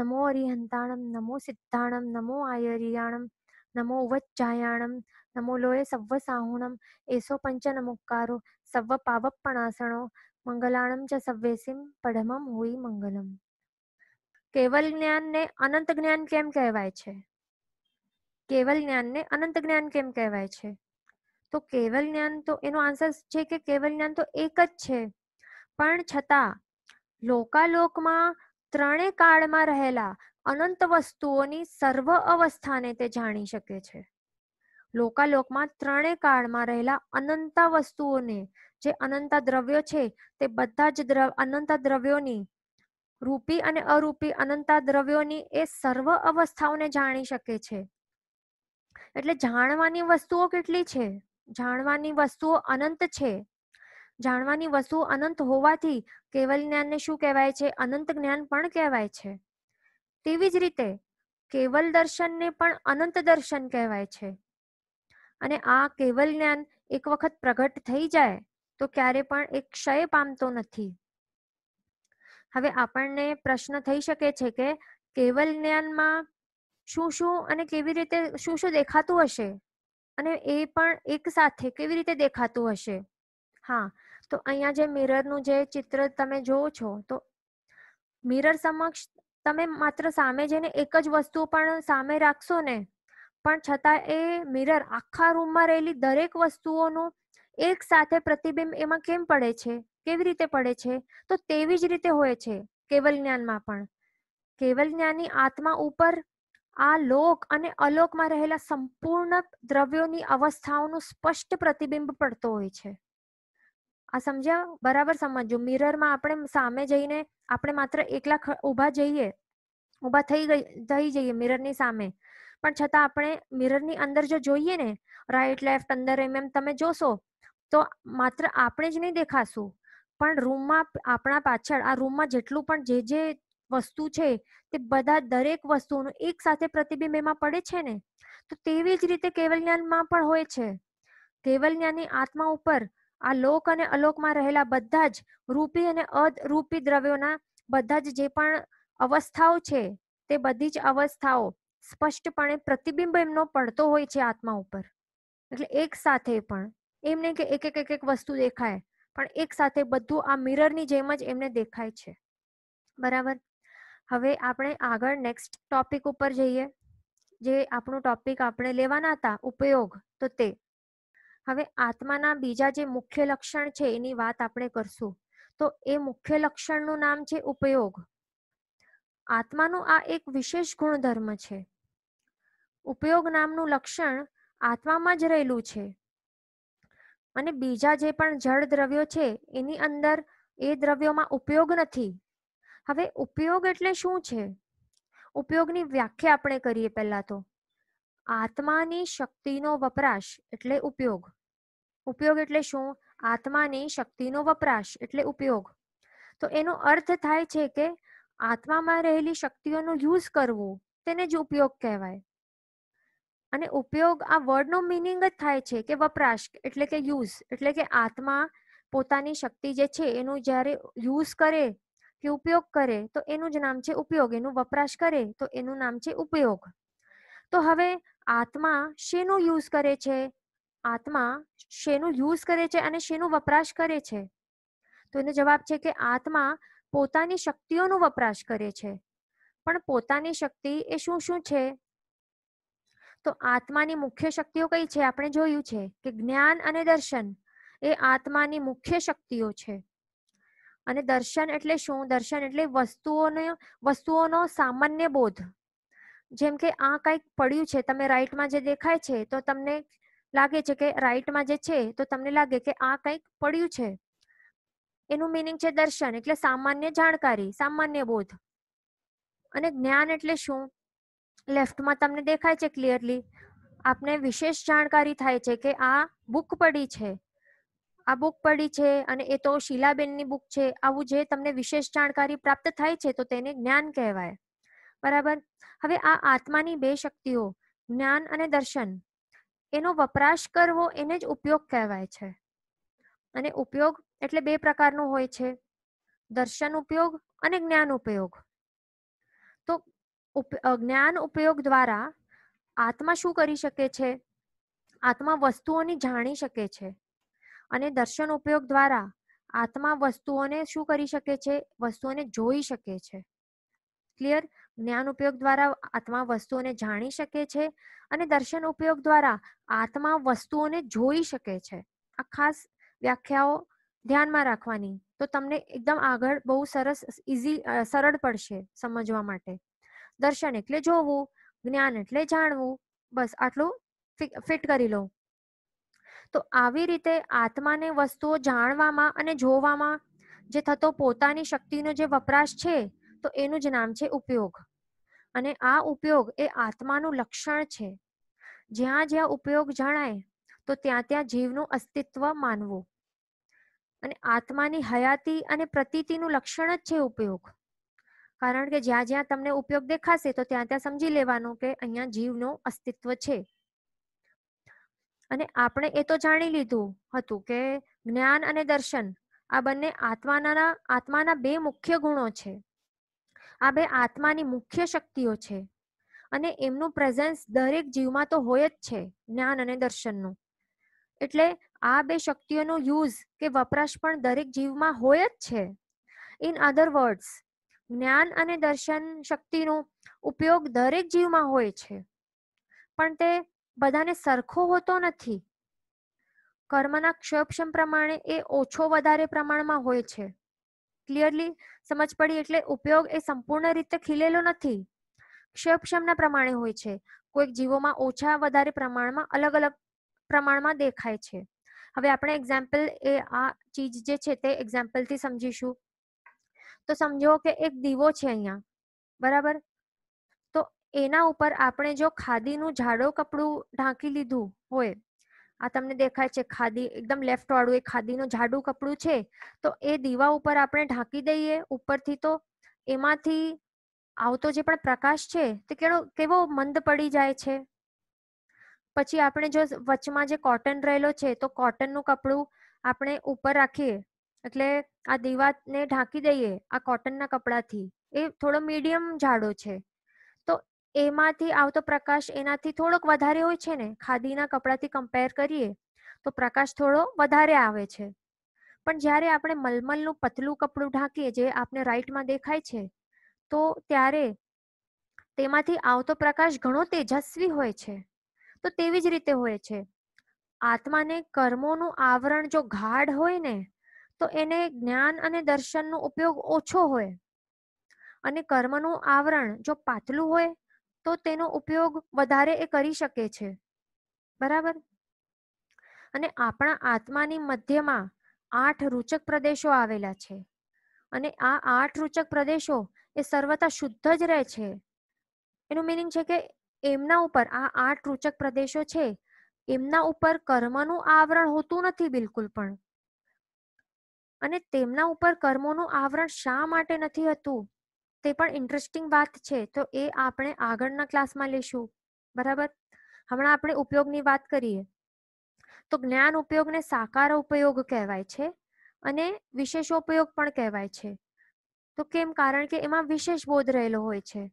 નમો અરિહંતાણમ નમો સિદ્ધાણમ નમો આયરિયાણમ નમો ઉવચ્ચાયાણમ નમો લોય serve સાહુણમ એસો પંચ નમોકારો serve પાવપણાસણો મંગલાણમ ચ સવ્વેસિમ પડમમ હોઈ મંગલમ કેવલ જ્ઞાનને અનંત જ્ઞાન કેમ કહેવાય છે કેવલ જ્ઞાનને અનંત જ્ઞાન કેમ કહેવાય છે તો કેવલ જ્ઞાન તો એનો આન્સર છે કે કેવલ જ્ઞાન તો એક જ છે પણ છતાં લોકાલોકમાં ત્રણે કાળમાં રહેલા અનંત વસ્તુઓની સર્વ અવસ્થાને તે જાણી શકે છે લોકાલોકમાં ત્રણે કાળમાં રહેલા અનંતા વસ્તુઓને જે અનંતા દ્રવ્યો છે તે બધા જ અનંતા દ્રવ્યોની રૂપી અને અરૂપી અનંતા દ્રવ્યોની એ સર્વ અવસ્થાઓને જાણી શકે છે એટલે જાણવાની વસ્તુઓ કેટલી છે જાણવાની વસ્તુઓ અનંત છે જાણવાની વસ્તુ અનંત હોવાથી કેવલ જ્ઞાનને શું કહેવાય છે અનંત જ્ઞાન પણ કહેવાય છે તેવી જ રીતે કેવલ દર્શનને પણ અનંત દર્શન કહેવાય છે અને આ કેવલ જ્ઞાન એક વખત પ્રગટ થઈ જાય તો ક્યારે પણ એક ક્ષય પામતો નથી હવે આપણને પ્રશ્ન થઈ શકે છે કે કેવલ જ્ઞાનમાં શું શું અને કેવી રીતે શું શું દેખાતું હશે અને એ પણ એક સાથે કેવી રીતે દેખાતું હશે હા તો અહીંયા જે મિરરનું જે ચિત્ર તમે જોવો છો તો મિરર સમક્ષ તમે માત્ર સામે જઈને એક જ વસ્તુ પણ સામે રાખશો ને પણ છતાં એ મિરર આખા રૂમમાં રહેલી દરેક વસ્તુઓનું એક સાથે પ્રતિબિંબ એમાં કેમ પડે છે કેવી રીતે પડે છે તો તેવી જ રીતે હોય છે કેવલ જ્ઞાનમાં પણ કેવલ જ્ઞાનની આત્મા ઉપર આ લોક અને અલોકમાં રહેલા સંપૂર્ણ દ્રવ્યોની અવસ્થાઓનું સ્પષ્ટ પ્રતિબિંબ પડતો હોય છે આ સમજ્યા બરાબર સમજો મિરરમાં આપણે સામે જઈને આપણે માત્ર એકલા ઊભા જઈએ ઊભા થઈ ગઈ થઈ જઈએ મિરરની સામે પણ છતાં આપણે મિરરની અંદર જો જોઈએ ને રાઈટ લેફ્ટ અંદર એમ એમ તમે જોશો તો માત્ર આપણે જ નહીં દેખાશું પણ રૂમમાં આપણા પાછળ આ રૂમમાં જેટલું પણ જે જે વસ્તુ છે તે બધા દરેક વસ્તુનું એક સાથે પ્રતિબિંબ એમાં પડે છે ને તો તેવી જ રીતે કેવલ જ્ઞાનમાં પણ હોય છે કેવલ જ્ઞાનની આત્મા ઉપર આ લોક અને અલોકમાં રહેલા બધા જ રૂપી અને અરૂપી દ્રવ્યોના બધા જ જે પણ અવસ્થાઓ છે તે બધી જ અવસ્થાઓ સ્પષ્ટપણે પ્રતિબિંબ એમનો પડતો હોય છે આત્મા ઉપર એટલે એક સાથે પણ એમ નહીં કે એક એક એક એક વસ્તુ દેખાય પણ એક સાથે બધું આ મિરરની જેમ જ એમને દેખાય છે બરાબર હવે આપણે આગળ નેક્સ્ટ ટોપિક ઉપર જઈએ જે આપણું ટોપિક આપણે લેવાના હતા ઉપયોગ તો તે હવે આત્માના બીજા જે મુખ્ય લક્ષણ છે એની વાત આપણે કરશું તો એ મુખ્ય લક્ષણનું નામ છે ઉપયોગ આત્માનો આ એક વિશેષ ગુણધર્મ છે ઉપયોગ નામનું લક્ષણ આત્મામાં જ રહેલું છે અને બીજા જે પણ જળ દ્રવ્યો છે એની અંદર એ દ્રવ્યોમાં ઉપયોગ નથી હવે ઉપયોગ એટલે શું છે ઉપયોગની વ્યાખ્યા આપણે કરીએ પહેલા તો આત્માની શક્તિનો વપરાશ એટલે ઉપયોગ ઉપયોગ એટલે શું આત્માની શક્તિનો વપરાશ એટલે ઉપયોગ તો એનો અર્થ થાય છે કે આત્મામાં રહેલી શક્તિઓનો યુઝ કરવો તેને જ ઉપયોગ કહેવાય અને ઉપયોગ આ વર્ડનો મિનિંગ જ થાય છે કે વપરાશ એટલે કે યુઝ એટલે કે આત્મા પોતાની શક્તિ જે છે એનું જ્યારે યુઝ કરે કે ઉપયોગ કરે તો એનું જ નામ છે ઉપયોગ એનું વપરાશ કરે તો એનું નામ છે ઉપયોગ તો હવે આત્મા શેનો યુઝ કરે છે આત્મા શેનું યુઝ કરે છે અને શેનું વપરાશ કરે છે તો એનો જવાબ છે કે આત્મા પોતાની શક્તિઓનો વપરાશ કરે છે પણ પોતાની શક્તિ એ શું શું છે તો આત્માની મુખ્ય શક્તિઓ કઈ છે આપણે જોયું છે કે જ્ઞાન અને દર્શન એ આત્માની મુખ્ય શક્તિઓ છે અને દર્શન એટલે શું દર્શન એટલે વસ્તુઓને વસ્તુઓનો સામાન્ય બોધ જેમ કે આ કંઈક પડ્યું છે તમે રાઈટમાં જે દેખાય છે તો તમને લાગે છે કે રાઈટમાં જે છે તો તમને લાગે કે આ કંઈક પડ્યું છે એનું મિનિંગ છે દર્શન એટલે સામાન્ય જાણકારી સામાન્ય બોધ અને જ્ઞાન એટલે શું લેફ્ટમાં તમને દેખાય છે ક્લિયરલી આપને વિશેષ જાણકારી થાય છે કે આ બુક પડી છે આ બુક પડી છે અને એ તો શીલાબેનની બુક છે આવું જે તમને વિશેષ જાણકારી પ્રાપ્ત થાય છે તો તેને જ્ઞાન કહેવાય બરાબર હવે આ આત્માની બે શક્તિઓ જ્ઞાન અને દર્શન એનો વપરાશ કરવો એને જ ઉપયોગ કહેવાય છે અને ઉપયોગ એટલે બે પ્રકારનો હોય છે દર્શન ઉપયોગ અને જ્ઞાન ઉપયોગ તો જ્ઞાન ઉપયોગ દ્વારા આત્મા શું કરી શકે છે આત્મા વસ્તુઓની જાણી શકે છે અને દર્શન ઉપયોગ દ્વારા આત્મા વસ્તુઓને શું કરી શકે છે વસ્તુઓને જોઈ શકે છે ક્લિયર જ્ઞાન ઉપયોગ દ્વારા આત્મા વસ્તુઓને જાણી શકે છે અને દર્શન ઉપયોગ દ્વારા આત્મા વસ્તુઓને જોઈ શકે છે આ ખાસ વ્યાખ્યાઓ ધ્યાનમાં રાખવાની તો તમને એકદમ આગળ બહુ સરસ ઇઝી સરળ પડશે સમજવા માટે દર્શન એટલે જોવું જ્ઞાન એટલે જાણવું બસ આટલું ફિટ કરી લો તો આવી રીતે આત્માને વસ્તુઓ જાણવામાં અને જોવામાં જે થતો પોતાની શક્તિનો જે વપરાશ છે તો એનું જ નામ છે ઉપયોગ અને આ ઉપયોગ એ આત્માનું લક્ષણ છે જ્યાં જ્યાં ઉપયોગ જણાય તો ત્યાં ત્યાં જીવનું અસ્તિત્વ માનવું અને આત્માની હયાતી અને પ્રતીતિનું લક્ષણ જ છે ઉપયોગ કારણ કે જ્યાં જ્યાં તમને ઉપયોગ દેખાશે તો ત્યાં ત્યાં સમજી લેવાનું કે અહીંયા જીવનું અસ્તિત્વ છે અને આપણે એ તો જાણી લીધું હતું કે જ્ઞાન અને દર્શન આ બંને આત્માના આત્માના બે મુખ્ય ગુણો છે આ બે આત્માની મુખ્ય શક્તિઓ છે અને એમનું પ્રેઝન્સ દરેક જીવમાં તો હોય જ છે જ્ઞાન અને દર્શનનું એટલે આ બે શક્તિઓનો યુઝ કે વપરાશ પણ દરેક જીવમાં હોય જ છે ઇન અધર વર્ડ્સ જ્ઞાન અને દર્શન શક્તિનો ઉપયોગ દરેક જીવમાં હોય છે પણ તે બધાને સરખો હોતો નથી કર્મના ક્ષપક્ષમ પ્રમાણે એ ઓછો વધારે પ્રમાણમાં હોય છે ક્લિયરલી સમજ પડી એટલે ઉપયોગ એ સંપૂર્ણ રીતે ખીલેલો નથી ક્ષયક્ષમના પ્રમાણે હોય છે કોઈક જીવોમાં ઓછા વધારે પ્રમાણમાં અલગ અલગ પ્રમાણમાં દેખાય છે હવે આપણે એક્ઝામ્પલ એ આ ચીજ જે છે તે એક્ઝામ્પલથી સમજીશું તો સમજો કે એક દીવો છે અહીંયા બરાબર તો એના ઉપર આપણે જો ખાદીનું જાડો કપડું ઢાંકી લીધું હોય આ તમને દેખાય છે ખાદી એકદમ લેફ્ટ વાળું એ ખાદીનું જાડું કપડું છે તો એ દીવા ઉપર આપણે ઢાંકી દઈએ ઉપરથી તો એમાંથી આવતો જે પણ પ્રકાશ છે તે કેવો કેવો મંદ પડી જાય છે પછી આપણે જો વચમાં જે કોટન રહેલો છે તો કોટનનું કપડું આપણે ઉપર રાખીએ એટલે આ દીવાને ઢાંકી દઈએ આ કોટનના કપડાથી એ થોડો મીડિયમ જાડો છે એમાંથી આવતો પ્રકાશ એનાથી થોડોક વધારે હોય છે ને ખાદીના કપડાથી કમ્પેર કરીએ તો પ્રકાશ થોડો વધારે આવે છે પણ જ્યારે આપણે મલમલનું પતલું કપડું ઢાંકીએ જે આપણે રાઈટમાં દેખાય છે તો ત્યારે તેમાંથી આવતો પ્રકાશ ઘણો તેજસ્વી હોય છે તો તેવી જ રીતે હોય છે આત્માને કર્મોનું આવરણ જો ગાઢ હોય ને તો એને જ્ઞાન અને દર્શનનો ઉપયોગ ઓછો હોય અને કર્મનું આવરણ જો પાતળું હોય તો તેનો ઉપયોગ વધારે એ કરી શકે છે બરાબર અને આપણા આત્માની મધ્યમાં આઠ રૂચક પ્રદેશો આવેલા છે અને આ આઠ રૂચક પ્રદેશો એ સર્વતા શુદ્ધ જ રહે છે એનું મિનિંગ છે કે એમના ઉપર આ આઠ રૂચક પ્રદેશો છે એમના ઉપર કર્મનું આવરણ હોતું નથી બિલકુલ પણ અને તેમના ઉપર કર્મોનું આવરણ શા માટે નથી હતું તે પણ ઇન્ટરેસ્ટિંગ વાત છે તો એ આપણે આગળના ક્લાસમાં લઈશું બરાબર હમણાં આપણે ઉપયોગની વાત કરીએ તો જ્ઞાન ઉપયોગને સાકાર ઉપયોગ કહેવાય છે અને વિશેષોપયોગ પણ કહેવાય છે તો કેમ કારણ કે એમાં વિશેષ બોધ રહેલો હોય છે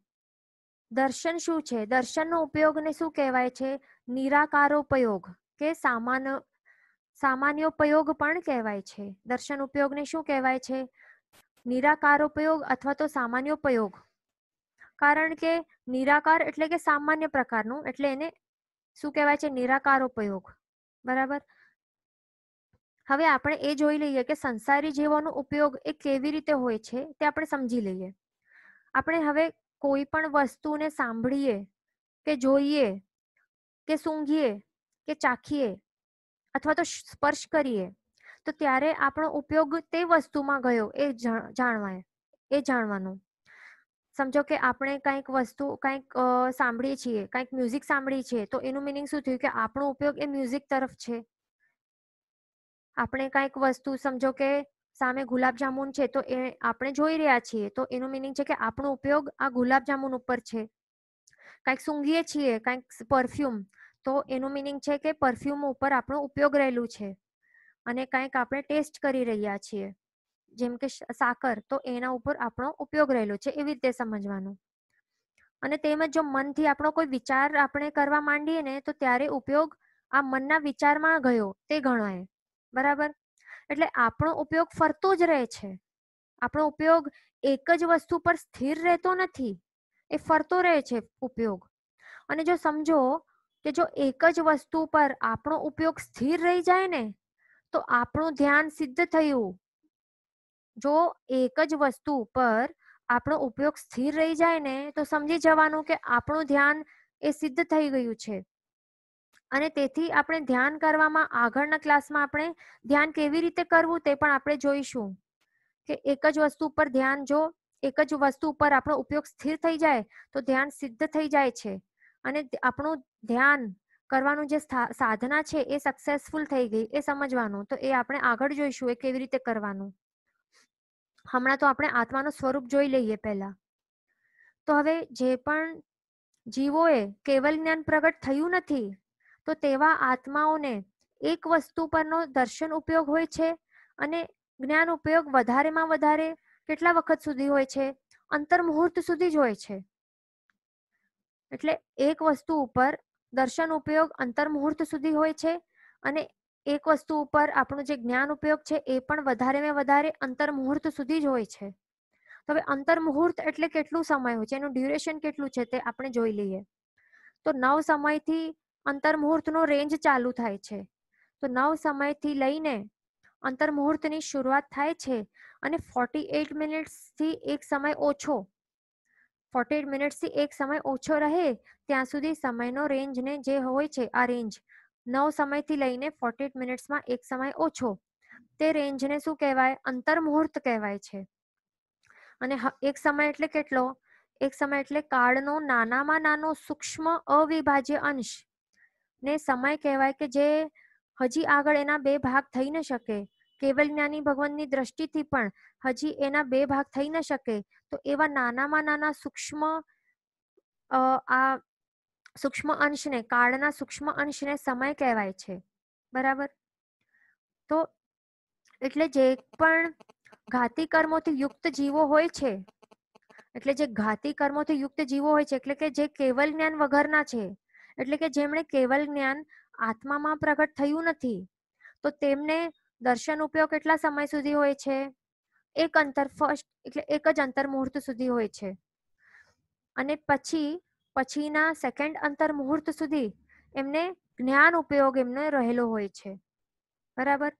દર્શન શું છે દર્શનનો ઉપયોગને શું કહેવાય છે નિરાકારોપયોગ કે સામાન્ય ઉપયોગ પણ કહેવાય છે દર્શન ઉપયોગને શું કહેવાય છે નિરાકાર ઉપયોગ અથવા તો સામાન્ય ઉપયોગ કારણ કે નિરાકાર એટલે કે સામાન્ય પ્રકારનું એટલે એને શું કહેવાય છે નિરાકારોપયોગ બરાબર હવે આપણે એ જોઈ લઈએ કે સંસારી જીવોનો ઉપયોગ એ કેવી રીતે હોય છે તે આપણે સમજી લઈએ આપણે હવે કોઈ પણ વસ્તુને સાંભળીએ કે જોઈએ કે સૂંઘીએ કે ચાખીએ અથવા તો સ્પર્શ કરીએ તો ત્યારે આપણો ઉપયોગ તે વસ્તુમાં ગયો એ જાણવાય એ જાણવાનું સમજો કે આપણે કંઈક વસ્તુ કંઈક સાંભળીએ છીએ કંઈક મ્યુઝિક સાંભળીએ છીએ તો એનું મિનિંગ શું થયું કે આપણો ઉપયોગ એ મ્યુઝિક તરફ છે આપણે કંઈક વસ્તુ સમજો કે સામે ગુલાબજાંબુ છે તો એ આપણે જોઈ રહ્યા છીએ તો એનું મિનિંગ છે કે આપણો ઉપયોગ આ ગુલાબજાંબુ ઉપર છે કંઈક સૂંઘીએ છીએ કંઈક પરફ્યુમ તો એનું મિનિંગ છે કે પરફ્યુમ ઉપર આપણો ઉપયોગ રહેલું છે અને કંઈક આપણે ટેસ્ટ કરી રહ્યા છીએ જેમ કે સાકર તો એના ઉપર આપણો ઉપયોગ રહેલો છે એવી રીતે સમજવાનું અને તેમજ જો મનથી આપણો કોઈ વિચાર આપણે કરવા માંડીએ ને તો ત્યારે ઉપયોગ આ મનના વિચારમાં ગયો તે ગણાય બરાબર એટલે આપણો ઉપયોગ ફરતો જ રહે છે આપણો ઉપયોગ એક જ વસ્તુ પર સ્થિર રહેતો નથી એ ફરતો રહે છે ઉપયોગ અને જો સમજો કે જો એક જ વસ્તુ પર આપણો ઉપયોગ સ્થિર રહી જાય ને તો આપણું ધ્યાન સિદ્ધ થયું જો એક જ વસ્તુ ઉપર આપણો ઉપયોગ સ્થિર રહી જાય ને તો સમજી જવાનું કે આપણું ધ્યાન એ સિદ્ધ થઈ ગયું છે અને તેથી આપણે ધ્યાન કરવામાં આગળના ક્લાસમાં આપણે ધ્યાન કેવી રીતે કરવું તે પણ આપણે જોઈશું કે એક જ વસ્તુ ઉપર ધ્યાન જો એક જ વસ્તુ ઉપર આપણો ઉપયોગ સ્થિર થઈ જાય તો ધ્યાન સિદ્ધ થઈ જાય છે અને આપણું ધ્યાન કરવાનું જે સાધના છે એ સક્સેસફુલ થઈ ગઈ એ સમજવાનું તો એ આપણે આગળ જોઈશું એ કેવી રીતે કરવાનું હમણાં તો આપણે આત્માનું સ્વરૂપ જોઈ લઈએ પહેલા તો હવે જે પણ જીવોએ કેવલ જ્ઞાન પ્રગટ થયું નથી તો તેવા આત્માઓને એક વસ્તુ પરનો દર્શન ઉપયોગ હોય છે અને જ્ઞાન ઉપયોગ વધારેમાં વધારે કેટલા વખત સુધી હોય છે અંતર્મુહૂર્ત સુધી જ હોય છે એટલે એક વસ્તુ ઉપર દર્શન ઉપયોગ અંતર્મુહૂર્ત સુધી હોય છે અને એક વસ્તુ ઉપર આપણું જે જ્ઞાન ઉપયોગ છે એ પણ વધારે ને વધારે અંતર્મુહૂર્ત સુધી જ હોય છે તો હવે અંતર્મુહૂર્ત એટલે કેટલું સમય હોય છે એનું ડ્યુરેશન કેટલું છે તે આપણે જોઈ લઈએ તો નવ સમયથી અંતર્મુહૂર્તનો રેન્જ ચાલુ થાય છે તો નવ સમયથી લઈને અંતર્મુહૂર્તની શરૂઆત થાય છે અને ફોર્ટી એઇટ મિનિટ્સથી એક સમય ઓછો ફોર્ટી મિનિટ્સથી એક સમય ઓછો રહે ત્યાં સુધી સમયનો રેન્જને જે હોય છે આ રેન્જ નવ સમયથી લઈને ફોર્ટી મિનિટ્સમાં એક સમય ઓછો તે રેન્જને શું કહેવાય અંતર મુહૂર્ત કહેવાય છે અને એક સમય એટલે કેટલો એક સમય એટલે કાળનો નાનામાં નાનો સૂક્ષ્મ અવિભાજ્ય અંશ ને સમય કહેવાય કે જે હજી આગળ એના બે ભાગ થઈ ન શકે કેવલ જ્ઞાની ભગવાનની દ્રષ્ટિથી પણ હજી એના બે ભાગ થઈ ન શકે તો એવા નાનામાં નાના સૂક્ષ્મ આ સૂક્ષ્મ અંશને કાળના સૂક્ષ્મ અંશને સમય કહેવાય છે બરાબર તો એટલે જે પણ ઘાતી કર્મોથી યુક્ત જીવો હોય છે એટલે જે ઘાતી કર્મોથી યુક્ત જીવો હોય છે એટલે કે જે કેવલ જ્ઞાન વગરના છે એટલે કે જેમણે કેવલ જ્ઞાન આત્મામાં પ્રગટ થયું નથી તો તેમને દર્શન ઉપયોગ કેટલા સમય સુધી હોય છે એક અંતર ફર્સ્ટ એટલે એક જ અંતર મુહૂર્ત સુધી હોય છે અને પછી પછીના સેકન્ડ અંતર મુહૂર્ત સુધી એમને જ્ઞાન ઉપયોગ એમને રહેલો હોય છે બરાબર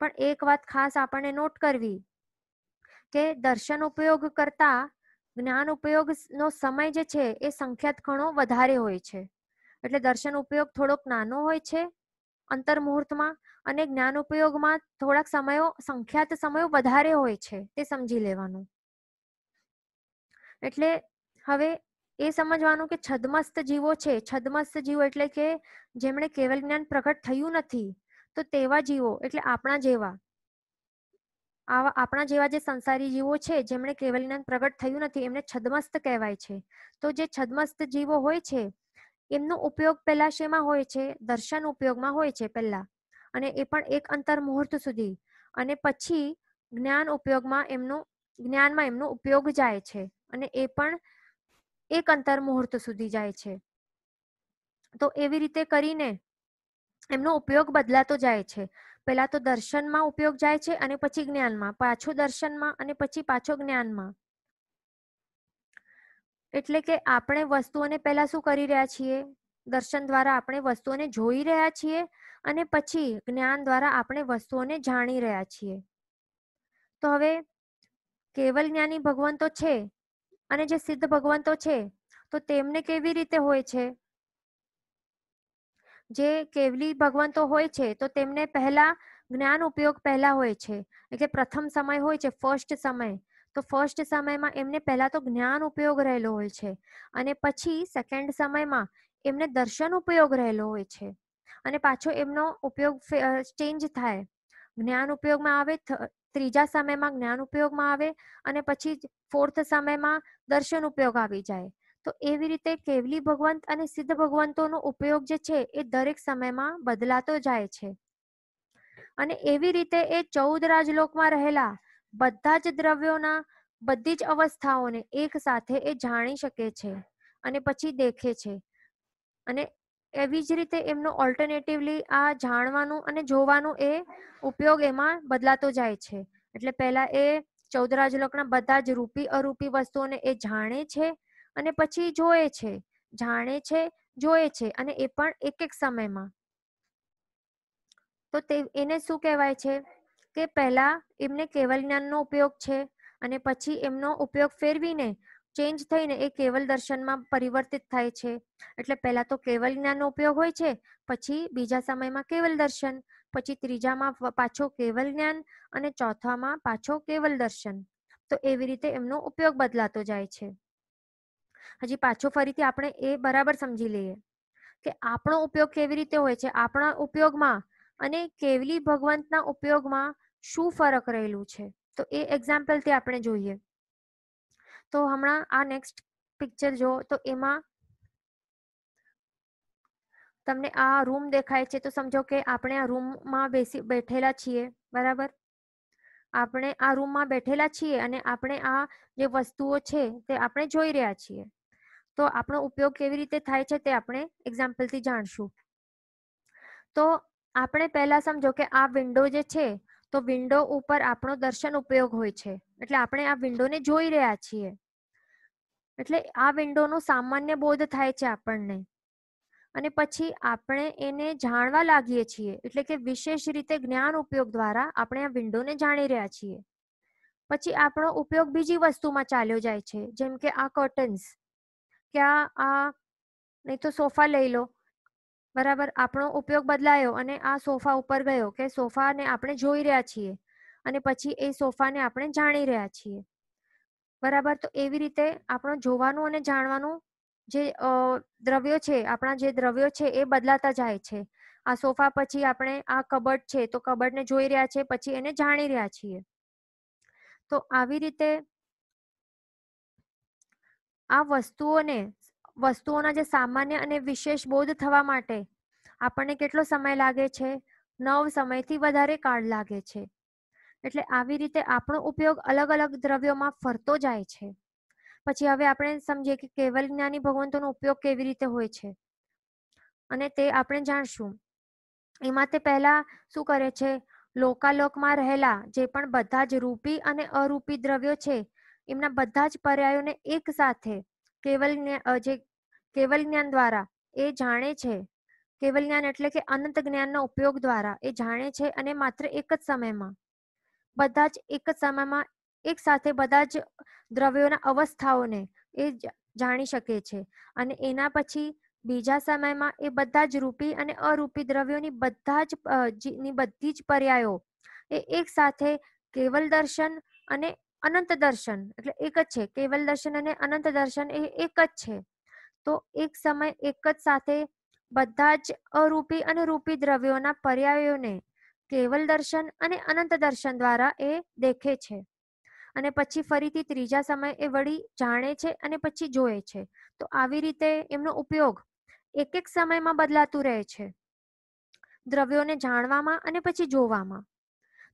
પણ એક વાત ખાસ આપણે નોટ કરવી કે દર્શન ઉપયોગ કરતા જ્ઞાન ઉપયોગનો સમય જે છે એ સંખ્યાત ઘણો વધારે હોય છે એટલે દર્શન ઉપયોગ થોડોક નાનો હોય છે અંતર્મુહૂર્તમાં અને જ્ઞાન ઉપયોગમાં થોડાક સમયો સંખ્યાત સમયો વધારે હોય છે તે સમજી લેવાનું એટલે હવે એ સમજવાનું કે છદમસ્ત જીવો છે છદમસ્ત જીવો એટલે કે જેમણે કેવલ જ્ઞાન પ્રગટ થયું નથી તો તેવા જીવો એટલે આપણા જેવા આવા આપણા જેવા જે સંસારી જીવો છે જેમણે કેવલ જ્ઞાન પ્રગટ થયું નથી એમને છદમસ્ત કહેવાય છે તો જે છદમસ્ત જીવો હોય છે એમનો ઉપયોગ પહેલા શેમાં હોય છે દર્શન ઉપયોગમાં હોય છે પહેલા અને એ પણ એક અંતર મુહૂર્ત સુધી અને પછી જ્ઞાન ઉપયોગમાં એમનો જ્ઞાનમાં એમનો ઉપયોગ જાય છે અને એ પણ એક અંતર મુહૂર્ત સુધી જાય છે તો એવી રીતે કરીને એમનો ઉપયોગ બદલાતો જાય છે પહેલા તો દર્શનમાં ઉપયોગ જાય છે અને પછી જ્ઞાનમાં પાછો દર્શનમાં અને પછી પાછો જ્ઞાનમાં એટલે કે આપણે વસ્તુઓને પહેલા શું કરી રહ્યા છીએ દર્શન દ્વારા આપણે વસ્તુઓને જોઈ રહ્યા છીએ અને પછી જ્ઞાન દ્વારા આપણે વસ્તુઓને જાણી રહ્યા છીએ તો હવે કેવલ જ્ઞાની ભગવંતો છે અને જે સિદ્ધ ભગવંતો છે તો તેમને કેવી રીતે હોય છે જે કેવલી ભગવંતો હોય છે તો તેમને પહેલા જ્ઞાન ઉપયોગ પહેલા હોય છે એટલે પ્રથમ સમય હોય છે ફર્સ્ટ સમય તો ફર્સ્ટ સમયમાં એમને પહેલાં તો જ્ઞાન ઉપયોગ રહેલો હોય છે અને પછી સેકન્ડ સમયમાં એમને દર્શન ઉપયોગ રહેલો હોય છે અને પાછો એમનો ઉપયોગ ચેન્જ થાય જ્ઞાન ઉપયોગમાં આવે ત્રીજા સમયમાં જ્ઞાન ઉપયોગમાં આવે અને પછી ફોર્થ સમયમાં દર્શન ઉપયોગ આવી જાય તો એવી રીતે કેવલી ભગવંત અને સિદ્ધ ભગવંતોનો ઉપયોગ જે છે એ દરેક સમયમાં બદલાતો જાય છે અને એવી રીતે એ ચૌદ રાજલોકમાં રહેલા બધા જ દ્રવ્યોના બધી જ અવસ્થાઓને એક સાથે એ જાણી શકે છે અને પછી દેખે છે અને એવી જ રીતે એમનો ઓલ્ટરનેટિવલી આ જાણવાનું અને જોવાનું એ ઉપયોગ એમાં બદલાતો જાય છે એટલે પહેલા એ ચૌદરાજ લોકના બધા જ રૂપી અરૂપી વસ્તુઓને એ જાણે છે અને પછી જોએ છે જાણે છે જોએ છે અને એ પણ એક એક સમયમાં તો તે એને શું કહેવાય છે કે પહેલાં એમને કેવલ જ્ઞાનનો ઉપયોગ છે અને પછી એમનો ઉપયોગ ફેરવીને ચેન્જ થઈને એ કેવલ દર્શનમાં પરિવર્તિત થાય છે એટલે પહેલાં તો કેવલ જ્ઞાનનો ઉપયોગ હોય છે પછી બીજા સમયમાં કેવલ દર્શન પછી ત્રીજામાં પાછો કેવલ જ્ઞાન અને ચોથામાં પાછો કેવલ દર્શન તો એવી રીતે એમનો ઉપયોગ બદલાતો જાય છે હજી પાછો ફરીથી આપણે એ બરાબર સમજી લઈએ કે આપણો ઉપયોગ કેવી રીતે હોય છે આપણા ઉપયોગમાં અને કેવલી ભગવંતના ઉપયોગમાં શું ફરક રહેલું છે તો એ એક્ઝામ્પલથી આપણે જોઈએ તો હમણાં આ નેક્સ્ટ પિક્ચર જો તો એમાં તમને આ રૂમ દેખાય છે તો સમજો કે આપણે આ રૂમમાં બેસી બેઠેલા છીએ બરાબર આપણે આ રૂમમાં બેઠેલા છીએ અને આપણે આ જે વસ્તુઓ છે તે આપણે જોઈ રહ્યા છીએ તો આપણો ઉપયોગ કેવી રીતે થાય છે તે આપણે એક્ઝામ્પલથી જાણશું તો આપણે પહેલાં સમજો કે આ વિન્ડો જે છે તો વિન્ડો ઉપર આપણો દર્શન ઉપયોગ હોય છે એટલે આપણે આ વિન્ડોને જોઈ રહ્યા છીએ એટલે આ વિન્ડોનો સામાન્ય બોધ થાય છે આપણને અને પછી આપણે એને જાણવા લાગીએ છીએ એટલે કે વિશેષ રીતે જ્ઞાન ઉપયોગ દ્વારા આપણે આ વિન્ડોને જાણી રહ્યા છીએ પછી આપણો ઉપયોગ બીજી વસ્તુમાં ચાલ્યો જાય છે જેમ કે આ કર્ટન્સ કે આ નહીં તો સોફા લઈ લો બરાબર આપણો ઉપયોગ બદલાયો અને આ સોફા ઉપર ગયો કે સોફાને આપણે જોઈ રહ્યા છીએ અને પછી એ સોફાને આપણે જાણી રહ્યા છીએ બરાબર તો એવી રીતે આપણો જોવાનું અને જાણવાનું જે દ્રવ્યો છે આપણા જે દ્રવ્યો છે એ બદલાતા જાય છે આ સોફા પછી આપણે આ કબડ છે તો કબડને જોઈ રહ્યા છે પછી એને જાણી રહ્યા છીએ તો આવી રીતે આ વસ્તુઓને વસ્તુઓના જે સામાન્ય અને વિશેષ બોધ થવા માટે આપણને કેટલો સમય લાગે છે નવ સમયથી વધારે કાળ લાગે છે એટલે આવી રીતે આપણો ઉપયોગ અલગ અલગ દ્રવ્યોમાં ફરતો જાય છે પછી હવે આપણે સમજીએ કે કેવલ જ્ઞાની ભગવંતોનો ઉપયોગ કેવી રીતે હોય છે અને તે આપણે જાણશું એમાં તે પહેલા શું કરે છે લોકાલોકમાં રહેલા જે પણ બધા જ રૂપી અને અરૂપી દ્રવ્યો છે એમના બધા જ પર્યાયોને એક સાથે કેવલ જે કેવલ જ્ઞાન દ્વારા એ જાણે છે કેવલ જ્ઞાન એટલે કે અનંત જ્ઞાનનો ઉપયોગ દ્વારા એ જાણે છે અને માત્ર એક જ સમયમાં બધા જ એક જ સમયમાં એક સાથે બધા જ દ્રવ્યોના અવસ્થાઓને એ જાણી શકે છે અને એના પછી બીજા સમયમાં એ બધા જ રૂપી અને અરૂપી દ્રવ્યોની બધા જ બધી જ પર્યાયો એ એક સાથે કેવલ દર્શન અને અનંત દર્શન એટલે એક જ છે કેવલ દર્શન અને અનંત દર્શન એ એક જ છે તો એક સમય એક જ સાથે બધા જ અરૂપી અને રૂપી દ્રવ્યોના પર્યાયોને કેવલ દર્શન અને અનંત દર્શન દ્વારા એ દેખે છે અને પછી ફરીથી ત્રીજા સમય એ વળી જાણે છે અને પછી જોએ છે તો આવી રીતે એમનો ઉપયોગ એક એક સમયમાં બદલાતું રહે છે દ્રવ્યોને જાણવામાં અને પછી જોવામાં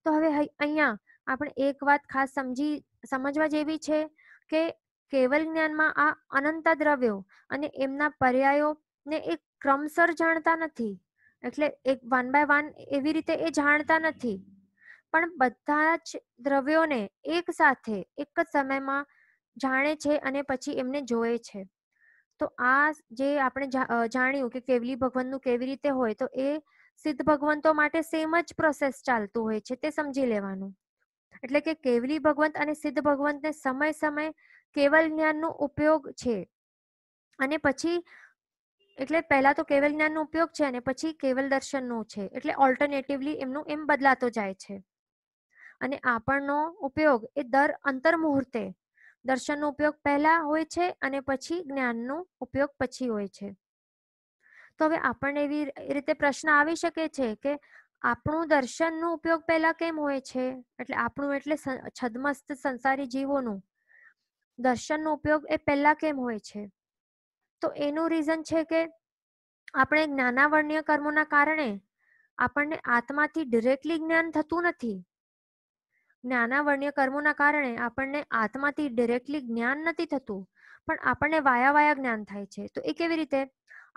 તો હવે અહીંયા આપણે એક વાત ખાસ સમજી સમજવા જેવી છે કે કેવલ જ્ઞાનમાં આ અનંતા દ્રવ્યો અને એમના પર્યાયો ને એ ક્રમસર જાણતા નથી એટલે એક વન બાય વન એવી રીતે એ જાણતા નથી પણ બધા જ દ્રવ્યોને એક સાથે એક જ સમયમાં જાણે છે અને પછી એમને જોવે છે તો આ જે આપણે જાણ્યું કે કેવલી ભગવાનનું કેવી રીતે હોય તો એ સિદ્ધ ભગવંતો માટે સેમ જ પ્રોસેસ ચાલતું હોય છે તે સમજી લેવાનું એટલે કે કેવલી ભગવંત અને સિદ્ધ ભગવંતને સમય સમય કેવલ જ્ઞાનનો ઉપયોગ છે અને પછી એટલે પહેલા તો કેવલ જ્ઞાનનો ઉપયોગ છે અને પછી કેવલ દર્શનનો છે એટલે ઓલ્ટરનેટિવલી એમનું એમ બદલાતો જાય છે અને આપણનો ઉપયોગ એ દર અંતર મુહૂર્તે દર્શનનો ઉપયોગ પહેલાં હોય છે અને પછી જ્ઞાનનો ઉપયોગ પછી હોય છે તો હવે આપણને એવી રીતે પ્રશ્ન આવી શકે છે કે આપણું દર્શનનો ઉપયોગ પહેલાં કેમ હોય છે એટલે આપણું એટલે છદમસ્ત સંસારી જીવોનું દર્શનનો ઉપયોગ એ પહેલાં કેમ હોય છે તો એનું રીઝન છે કે આપણે જ્ઞાનાવર્ણ્ય કર્મોના કારણે આપણને આત્માથી ડિરેક્ટલી જ્ઞાન થતું નથી જ્ઞાનાવર્ણ્ય કર્મોના કારણે આપણને આત્માથી ડિરેક્ટલી જ્ઞાન નથી થતું પણ આપણને વાયા વાયા જ્ઞાન થાય છે તો એ કેવી રીતે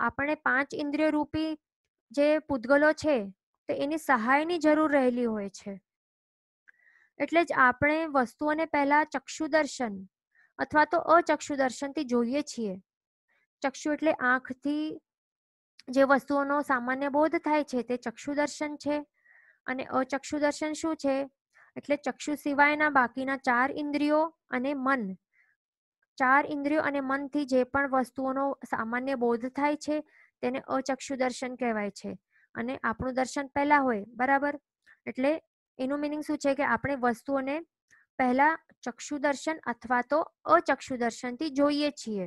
આપણે પાંચ ઇન્દ્રિય રૂપી જે પૂતગલો છે તો એની સહાયની જરૂર રહેલી હોય છે એટલે જ આપણે વસ્તુઓને પહેલા ચક્ષુ દર્શન અથવા તો અચક્ષુ દર્શનથી જોઈએ છીએ ચક્ષુ એટલે આંખથી જે વસ્તુઓનો સામાન્ય બોધ થાય છે તે ચક્ષુ દર્શન છે અને અચક્ષુ દર્શન શું છે એટલે ચક્ષુ સિવાયના બાકીના ચાર ઇન્દ્રિયો અને મન ચાર ઇન્દ્રિયો અને મનથી જે પણ વસ્તુઓનો સામાન્ય બોધ થાય છે તેને અચક્ષુ દર્શન કહેવાય છે અને આપણું દર્શન પહેલા હોય બરાબર એટલે એનું મિનિંગ શું છે કે આપણે વસ્તુઓને પહેલા ચક્ષુદર્શન અથવા તો અચક્ષુદર્શનથી જોઈએ છીએ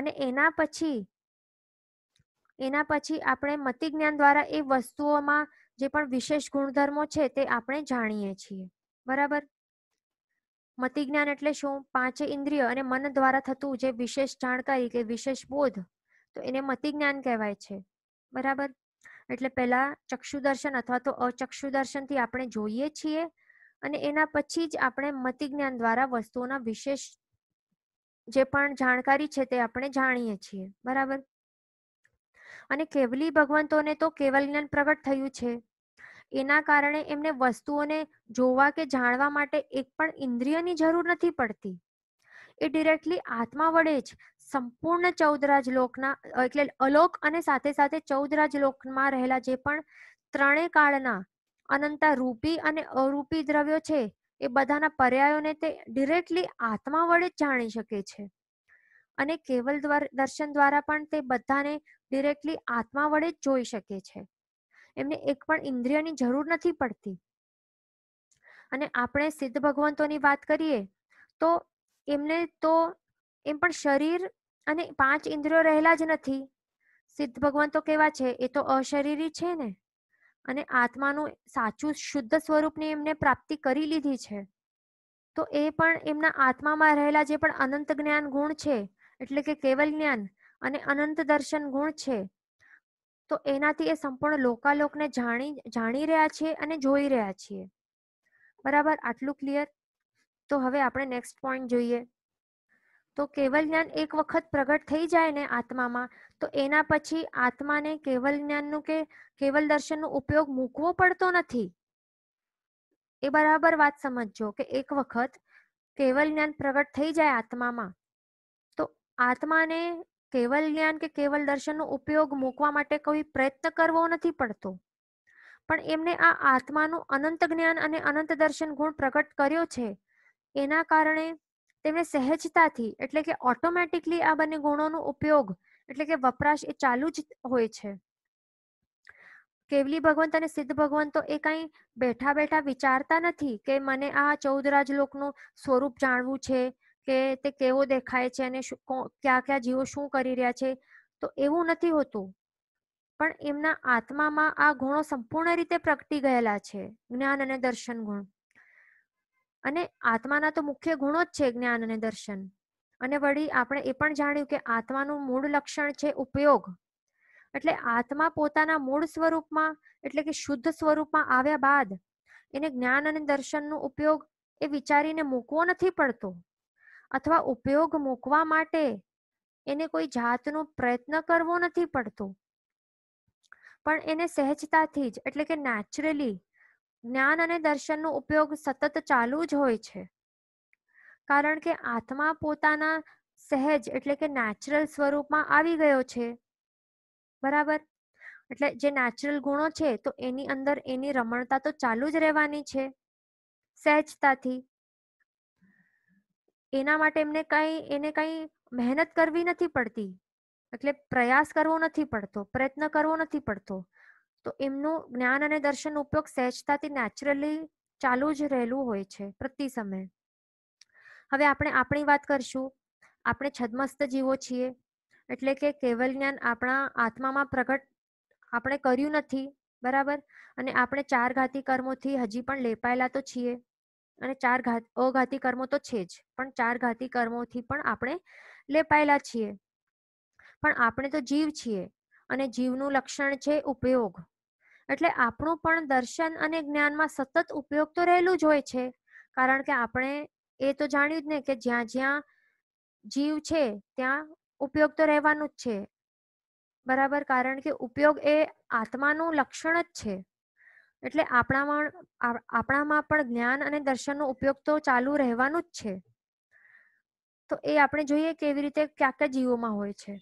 અને એના પછી એના પછી આપણે મતિ જ્ઞાન દ્વારા એ વસ્તુઓમાં જે પણ વિશેષ ગુણધર્મો છે તે આપણે જાણીએ છીએ બરાબર મતિ જ્ઞાન એટલે શું પાંચ ઇન્દ્રિય અને મન દ્વારા થતું જે વિશેષ જાણકારી કે વિશેષ બોધ તો એને મતિ જ્ઞાન કહેવાય છે બરાબર એટલે પહેલા ચક્ષુદર્શન અથવા તો અચક્ષુદર્શનથી આપણે જોઈએ છીએ અને એના પછી જ આપણે મતિજ્ઞાન દ્વારા વસ્તુઓના વિશેષ જે પણ જાણકારી છે તે આપણે જાણીએ છીએ બરાબર અને કેવલી ભગવંતોને તો કેવલ જ્ઞાન પ્રગટ થયું છે એના કારણે એમને વસ્તુઓને જોવા કે જાણવા માટે એક પણ ઇન્દ્રિયની જરૂર નથી પડતી એ ડિરેક્ટલી આત્મા વડે જ સંપૂર્ણ ચૌદરાજ લોકના એટલે અલોક અને સાથે સાથે ચૌદરાજ લોકમાં રહેલા જે પણ ત્રણે કાળના અનંતા રૂપી અને અરૂપી દ્રવ્યો છે એ બધાના પર્યાયોને તે ડિરેક્ટલી આત્મા વડે જ જાણી શકે છે અને કેવલ દર્શન દ્વારા પણ તે બધાને ડિરેક્ટલી આત્મા વડે જ જોઈ શકે છે એમને એક પણ ઇન્દ્રિયની જરૂર નથી પડતી અને આપણે સિદ્ધ ભગવંતોની વાત કરીએ તો એમને તો એમ પણ શરીર અને પાંચ ઇન્દ્રિયો રહેલા જ નથી સિદ્ધ ભગવંતો કેવા છે એ તો અશરીરી છે ને અને આત્માનું સાચું શુદ્ધ સ્વરૂપની એમને પ્રાપ્તિ કરી લીધી છે તો એ પણ એમના આત્મામાં રહેલા જે પણ અનંત જ્ઞાન ગુણ છે એટલે કે કેવલ જ્ઞાન અને અનંત દર્શન ગુણ છે તો એનાથી એ સંપૂર્ણ લોકાલોકને જાણી જાણી રહ્યા છીએ અને જોઈ રહ્યા છીએ બરાબર આટલું ક્લિયર તો હવે આપણે નેક્સ્ટ પોઈન્ટ જોઈએ તો કેવલ જ્ઞાન એક વખત પ્રગટ થઈ જાય ને આત્મામાં તો એના પછી આત્માને કેવલ જ્ઞાનનું કે કેવલ દર્શનનો ઉપયોગ મૂકવો પડતો નથી એ બરાબર વાત સમજજો કે એક વખત કેવલ જ્ઞાન પ્રગટ થઈ જાય આત્મામાં તો આત્માને કેવલ જ્ઞાન કે કેવલ દર્શનનો ઉપયોગ મૂકવા માટે કોઈ પ્રયત્ન કરવો નથી પડતો પણ એમને આ આત્માનું અનંત જ્ઞાન અને અનંત દર્શન ગુણ પ્રગટ કર્યો છે એના કારણે તેમણે સહેજતાથી એટલે કે ઓટોમેટિકલી આ બંને ગુણોનો ઉપયોગ એટલે કે વપરાશ એ ચાલુ જ હોય છે કેવલી ભગવંત અને સિદ્ધ ભગવંતો એ કંઈ બેઠા બેઠા વિચારતા નથી કે મને આ ચૌદરાજ લોકનું સ્વરૂપ જાણવું છે કે તે કેવો દેખાય છે અને કયા કયા જીવો શું કરી રહ્યા છે તો એવું નથી હોતું પણ એમના આત્મામાં આ ગુણો સંપૂર્ણ રીતે પ્રગટી ગયેલા છે જ્ઞાન અને દર્શન ગુણ અને આત્માના તો મુખ્ય ગુણો જ છે જ્ઞાન અને દર્શન અને વળી આપણે એ પણ જાણ્યું કે આત્માનું મૂળ લક્ષણ છે ઉપયોગ એટલે આત્મા પોતાના મૂળ સ્વરૂપમાં એટલે કે શુદ્ધ સ્વરૂપમાં આવ્યા બાદ એને જ્ઞાન અને દર્શનનો ઉપયોગ એ વિચારીને મૂકવો નથી પડતો અથવા ઉપયોગ મૂકવા માટે એને કોઈ જાતનો પ્રયત્ન કરવો નથી પડતો પણ એને સહેજતાથી જ એટલે કે નેચરલી જ્ઞાન અને દર્શનનો ઉપયોગ સતત ચાલુ જ હોય છે કારણ કે આત્મા પોતાના સહેજ એટલે કે નેચરલ સ્વરૂપમાં આવી ગયો છે બરાબર એટલે જે નેચરલ ગુણો છે તો એની અંદર એની રમણતા તો ચાલુ જ રહેવાની છે સહેજતાથી એના માટે એમને કઈ એને કઈ મહેનત કરવી નથી પડતી એટલે પ્રયાસ કરવો નથી પડતો પ્રયત્ન કરવો નથી પડતો તો એમનું જ્ઞાન અને દર્શન ઉપયોગ સહેજતાથી નેચરલી ચાલુ જ રહેલું હોય છે પ્રતિ સમયે હવે આપણે આપણી વાત કરશું આપણે છદમસ્ત જીવો છીએ એટલે કે કેવલ જ્ઞાન આપણા આત્મામાં પ્રગટ આપણે કર્યું નથી બરાબર અને આપણે ચાર ઘાતી કર્મોથી હજી પણ લેપાયેલા તો છીએ અને ચાર ઘાત અઘાતી કર્મો તો છે જ પણ ચાર ઘાતી કર્મોથી પણ આપણે લેપાયેલા છીએ પણ આપણે તો જીવ છીએ અને જીવનું લક્ષણ છે ઉપયોગ એટલે આપણું પણ દર્શન અને જ્ઞાનમાં સતત ઉપયોગ તો રહેલું જ હોય છે કારણ કે આપણે એ તો જાણ્યું જ ને કે જ્યાં જ્યાં જીવ છે ત્યાં ઉપયોગ તો રહેવાનું જ છે બરાબર કારણ કે ઉપયોગ એ આત્માનું લક્ષણ જ છે એટલે આપણામાં આપણામાં પણ જ્ઞાન અને દર્શનનો ઉપયોગ તો ચાલુ રહેવાનું જ છે તો એ આપણે જોઈએ કેવી રીતે ક્યાં ક્યાં જીવોમાં હોય છે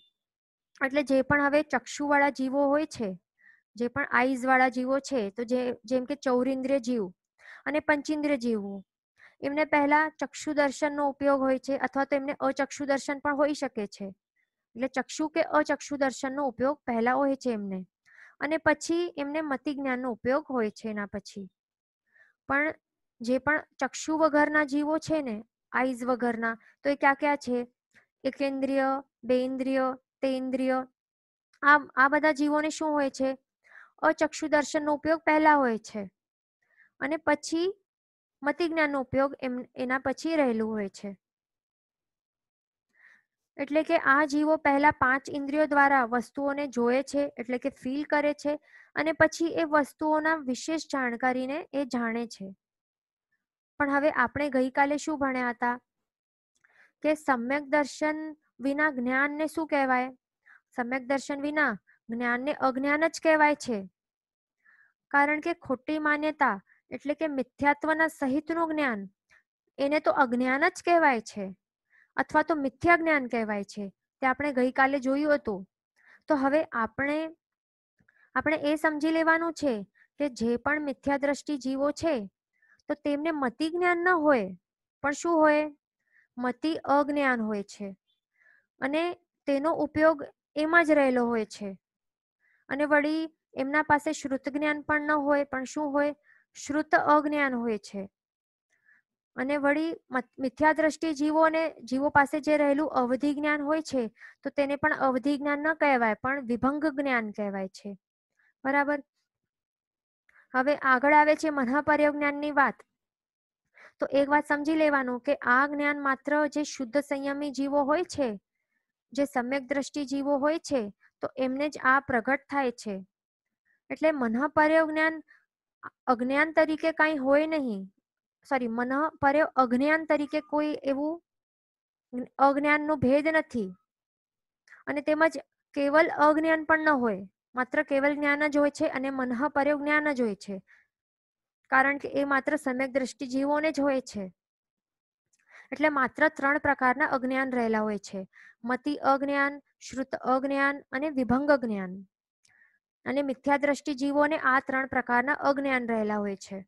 એટલે જે પણ હવે ચક્ષુવાળા જીવો હોય છે જે પણ આઈઝ વાળા જીવો છે તો જે જેમ કે ચૌરિન્દ્રિય જીવ અને પંચિન્દ્રિય જીવો એમને પહેલા ચક્ષુ દર્શનનો ઉપયોગ હોય છે અથવા તો એમને અચક્ષુ દર્શન પણ હોઈ શકે છે એટલે ચક્ષુ કે અચક્ષુ દર્શનનો ઉપયોગ પહેલા હોય છે એમને અને પછી એમને મતિ જ્ઞાનનો ઉપયોગ હોય છે એના પછી પણ જે પણ ચક્ષુ વગરના જીવો છે ને આઈઝ વગરના તો એ ક્યાં ક્યાં છે એકેન્દ્રિય બેઇન્દ્રિય તેન્દ્રિય આ આ બધા જીવોને શું હોય છે અચક્ષુ દર્શનનો ઉપયોગ પહેલા હોય છે અને પછી મતિજ્ઞાનનો ઉપયોગ એમ એના પછી રહેલું હોય છે એટલે કે આ જીવો પહેલા પાંચ ઇન્દ્રિયો દ્વારા વસ્તુઓને જોએ છે એટલે કે ફીલ કરે છે અને પછી એ વસ્તુઓના વિશેષ જાણકારીને એ જાણે છે પણ હવે આપણે ગઈકાલે શું ભણ્યા હતા કે સમ્યક દર્શન વિના જ્ઞાનને શું કહેવાય સમ્યક દર્શન વિના જ્ઞાનને અજ્ઞાન જ કહેવાય છે કારણ કે ખોટી માન્યતા એટલે કે મિથ્યાત્વના સહિતનું જ્ઞાન એને તો અજ્ઞાન જ કહેવાય છે અથવા તો મિથ્યા જ્ઞાન કહેવાય છે તે આપણે ગઈકાલે જોયું હતું તો હવે આપણે આપણે એ સમજી લેવાનું છે કે જે પણ મિથ્યા દ્રષ્ટિ જીવો છે તો તેમને મતિ જ્ઞાન ન હોય પણ શું હોય મતિ અજ્ઞાન હોય છે અને તેનો ઉપયોગ એમાં જ રહેલો હોય છે અને વળી એમના પાસે શ્રુત જ્ઞાન પણ ન હોય પણ શું હોય શ્રુત અજ્ઞાન હોય છે અને વળી મિથ્યા દ્રષ્ટિ જીવોને જીવો પાસે જે રહેલું અવધિ જ્ઞાન હોય છે તો તેને પણ અવધિ જ્ઞાન ન કહેવાય પણ વિભંગ જ્ઞાન કહેવાય છે બરાબર હવે આગળ આવે છે મનહપર્ય જ્ઞાનની વાત તો એક વાત સમજી લેવાનું કે આ જ્ઞાન માત્ર જે શુદ્ધ સંયમી જીવો હોય છે જે સમ્યક દ્રષ્ટિ જીવો હોય છે તો એમને જ આ પ્રગટ થાય છે એટલે મનઃ પર્યો જ્ઞાન અજ્ઞાન તરીકે કાંઈ હોય નહીં સોરી મનઃ પર્યો અજ્ઞાન તરીકે કોઈ એવું અજ્ઞાનનો ભેદ નથી અને તેમજ કેવલ અજ્ઞાન પણ ન હોય માત્ર કેવલ જ્ઞાન જ હોય છે અને મનઃ પર્યો જ્ઞાન જ હોય છે કારણ કે એ માત્ર સમ્યક દ્રષ્ટિ જીવોને જ હોય છે એટલે માત્ર ત્રણ પ્રકારના અજ્ઞાન રહેલા હોય છે મતિ અજ્ઞાન શ્રુત અજ્ઞાન અને વિભંગ જ્ઞાન અને મિથ્યા દ્રષ્ટિ જીવોને આ ત્રણ પ્રકારના અજ્ઞાન રહેલા હોય છે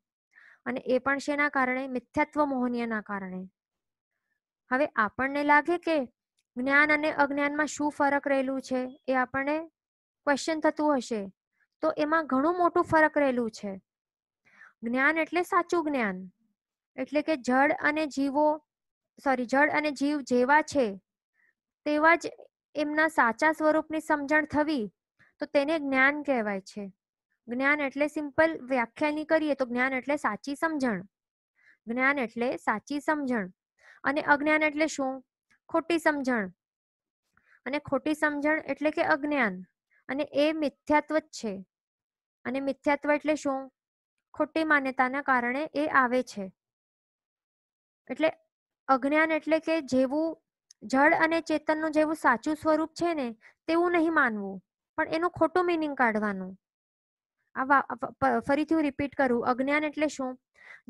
અને એ પણ શેના કારણે મિથ્યાત્વ મોહનીયના કારણે હવે આપણને લાગે કે જ્ઞાન અને અજ્ઞાનમાં શું ફરક રહેલું છે એ આપણને ક્વેશ્ચન થતું હશે તો એમાં ઘણું મોટું ફરક રહેલું છે જ્ઞાન એટલે સાચું જ્ઞાન એટલે કે જળ અને જીવો સોરી જળ અને જીવ જેવા છે તેવા જ એમના સાચા સ્વરૂપની સમજણ થવી તો તેને જ્ઞાન કહેવાય છે જ્ઞાન એટલે સિમ્પલ વ્યાખ્યાની કરીએ તો જ્ઞાન એટલે સાચી સમજણ જ્ઞાન એટલે સાચી સમજણ અને અજ્ઞાન એટલે શું ખોટી સમજણ અને ખોટી સમજણ એટલે કે અજ્ઞાન અને એ મિથ્યાત્વ જ છે અને મિથ્યાત્વ એટલે શું ખોટી માન્યતાના કારણે એ આવે છે એટલે અજ્ઞાન એટલે કે જેવું જળ અને ચેતનનું જેવું સાચું સ્વરૂપ છે ને તેવું નહીં માનવું પણ એનું ખોટું મિનિંગ કાઢવાનું આ ફરીથી હું રિપીટ કરું અજ્ઞાન એટલે શું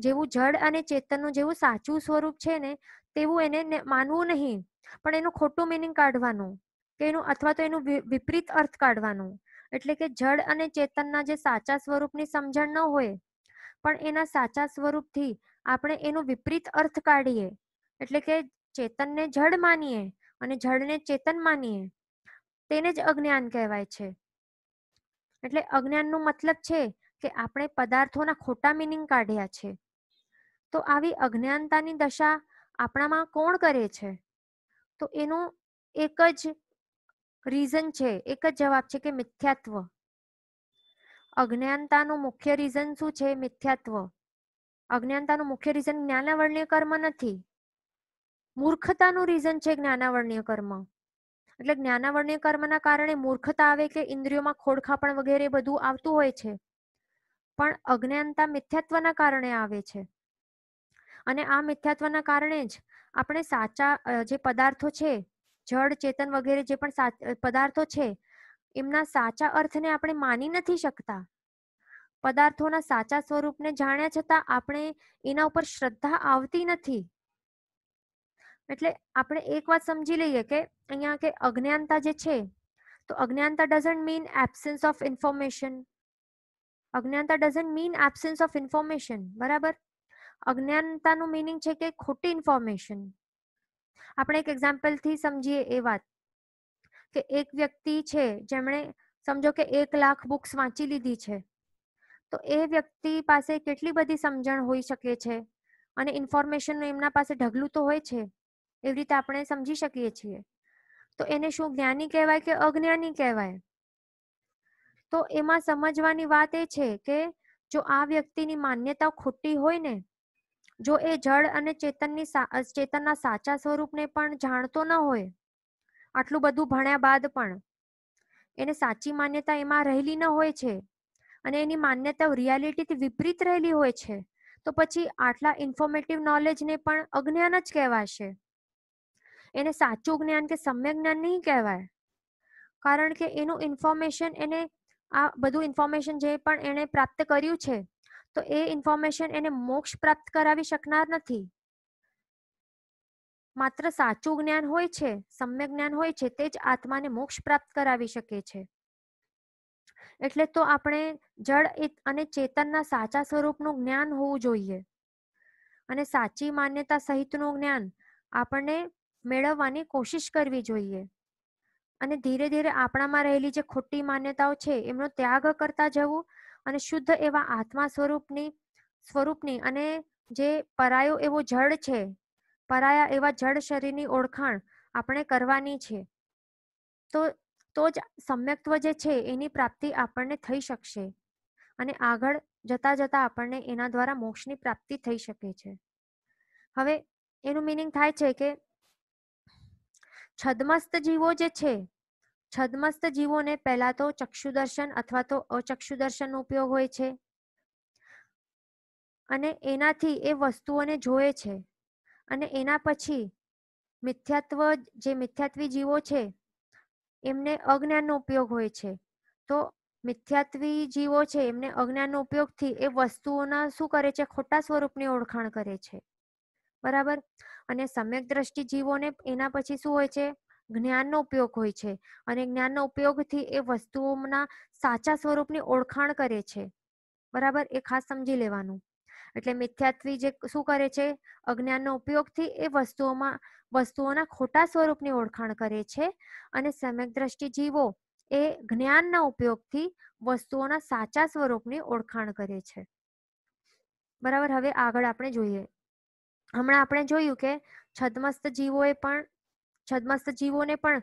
જેવું જડ અને ચેતનનું જેવું સાચું સ્વરૂપ છે ને તેવું એને માનવું નહીં પણ એનું ખોટું મિનિંગ કાઢવાનું કે એનું અથવા તો એનું વિપરીત અર્થ કાઢવાનું એટલે કે જડ અને ચેતનના જે સાચા સ્વરૂપની સમજણ ન હોય પણ એના સાચા સ્વરૂપથી આપણે એનું વિપરીત અર્થ કાઢીએ એટલે કે ચેતનને જડ માનીએ અને જડને ચેતન માનીએ તેને જ અજ્ઞાન કહેવાય છે એટલે અજ્ઞાનનો મતલબ છે કે આપણે પદાર્થોના ખોટા મિનિંગ કાઢ્યા છે તો આવી અજ્ઞાનતાની દશા આપણામાં કોણ કરે છે તો એનું એક જ રીઝન છે એક જ જવાબ છે કે મિથ્યાત્વ અજ્ઞાનતાનું મુખ્ય રીઝન શું છે મિથ્યાત્વ અજ્ઞાનતાનું મુખ્ય રીઝન જ્ઞાનાવર્ણ્ય કર્મ નથી મૂર્ખતાનું રીઝન છે જ્ઞાનાવર્ણ્ય કર્મ એટલે જ્ઞાનાવર્ણ્ય કર્મના કારણે મૂર્ખતા આવે કે ઇન્દ્રિયોમાં ખોડખાપણ વગેરે બધું આવતું હોય છે પણ અજ્ઞાનતા મિથ્યાત્વના કારણે આવે છે અને આ મિથ્યાત્વના કારણે જ આપણે સાચા જે પદાર્થો છે જળ ચેતન વગેરે જે પણ પદાર્થો છે એમના સાચા અર્થને આપણે માની નથી શકતા પદાર્થોના સાચા સ્વરૂપને જાણ્યા છતાં આપણે એના ઉપર શ્રદ્ધા આવતી નથી એટલે આપણે એક વાત સમજી લઈએ કે અહીંયા કે અજ્ઞાનતા જે છે તો અજ્ઞાનતા doesn't mean absence of information અજ્ઞાનતા doesn't mean absence of information બરાબર અજ્ઞાનતાનું મીનિંગ છે કે ખોટી ઇન્ફોર્મેશન આપણે એક એક્ઝામ્પલથી સમજીએ એ વાત કે એક વ્યક્તિ છે જેમણે સમજો કે એક લાખ બુક્સ વાંચી લીધી છે તો એ વ્યક્તિ પાસે કેટલી બધી સમજણ હોઈ શકે છે અને ઇન્ફોર્મેશન એમના પાસે ઢગલું તો હોય છે એવી રીતે આપણે સમજી શકીએ છીએ તો એને શું જ્ઞાની કહેવાય કે અજ્ઞાની કહેવાય તો એમાં સમજવાની વાત એ છે કે જો આ વ્યક્તિની માન્યતા ખોટી હોય ને જો એ જળ અને ચેતનની ચેતનના સાચા સ્વરૂપને પણ જાણતો ન હોય આટલું બધું ભણ્યા બાદ પણ એને સાચી માન્યતા એમાં રહેલી ન હોય છે અને એની માન્યતા રિયાલિટીથી વિપરીત રહેલી હોય છે તો પછી આટલા ઇન્ફોર્મેટિવ નોલેજને પણ અજ્ઞાન જ કહેવાશે એને સાચું જ્ઞાન કે સમ્ય જ્ઞાન નહીં કહેવાય કારણ કે એનું ઇન્ફોર્મેશન એને આ બધું ઇન્ફોર્મેશન જે પણ એણે પ્રાપ્ત કર્યું છે તો એ ઇન્ફોર્મેશન એને મોક્ષ પ્રાપ્ત કરાવી શકનાર નથી માત્ર સાચું જ્ઞાન હોય છે સમ્ય જ્ઞાન હોય છે તે જ આત્માને મોક્ષ પ્રાપ્ત કરાવી શકે છે એટલે તો આપણે જળ અને ચેતનના સાચા સ્વરૂપનું જ્ઞાન હોવું જોઈએ અને સાચી માન્યતા સહિતનું જ્ઞાન આપણને મેળવવાની કોશિશ કરવી જોઈએ અને ધીરે ધીરે આપણામાં રહેલી જે ખોટી માન્યતાઓ છે એમનો ત્યાગ કરતા જવું અને શુદ્ધ એવા આત્મા સ્વરૂપની સ્વરૂપની અને જે પરાયો એવો જળ છે પરાયા એવા જળ શરીરની ઓળખાણ આપણે કરવાની છે તો તો જ સમ્યક્ત્વ જે છે એની પ્રાપ્તિ આપણને થઈ શકશે અને આગળ જતા જતા આપણને એના દ્વારા મોક્ષની પ્રાપ્તિ થઈ શકે છે હવે એનું મિનિંગ થાય છે કે છદમસ્ત જીવો જે છે છદમસ્ત જીવોને પહેલા તો ચક્ષુદર્શન અથવા તો અચક્ષુદર્શનનો ઉપયોગ હોય છે અને એનાથી એ વસ્તુઓને જોવે છે અને એના પછી મિથ્યાત્વ જે મિથ્યાત્વી જીવો છે એમને અજ્ઞાનનો ઉપયોગ હોય છે તો મિથ્યાત્વી જીવો છે એમને અજ્ઞાનનો ઉપયોગથી એ વસ્તુઓના શું કરે છે ખોટા સ્વરૂપની ઓળખાણ કરે છે બરાબર અને સમ્યક દ્રષ્ટિ જીવોને એના પછી શું હોય છે જ્ઞાનનો ઉપયોગ હોય છે અને જ્ઞાનનો ઉપયોગથી એ વસ્તુઓના સાચા સ્વરૂપની ઓળખાણ કરે છે બરાબર એ ખાસ સમજી લેવાનું એટલે મિથ્યાત્વી જે શું કરે છે અજ્ઞાનનો ઉપયોગથી એ વસ્તુઓમાં વસ્તુઓના ખોટા સ્વરૂપની ઓળખાણ કરે છે અને સમ્યક દ્રષ્ટિ જીવો એ જ્ઞાનના ઉપયોગથી વસ્તુઓના સાચા સ્વરૂપની ઓળખાણ કરે છે બરાબર હવે આગળ આપણે જોઈએ હમણાં આપણે જોયું કે છદ્મસ્ત જીવોએ પણ છદમસ્ત જીવોને પણ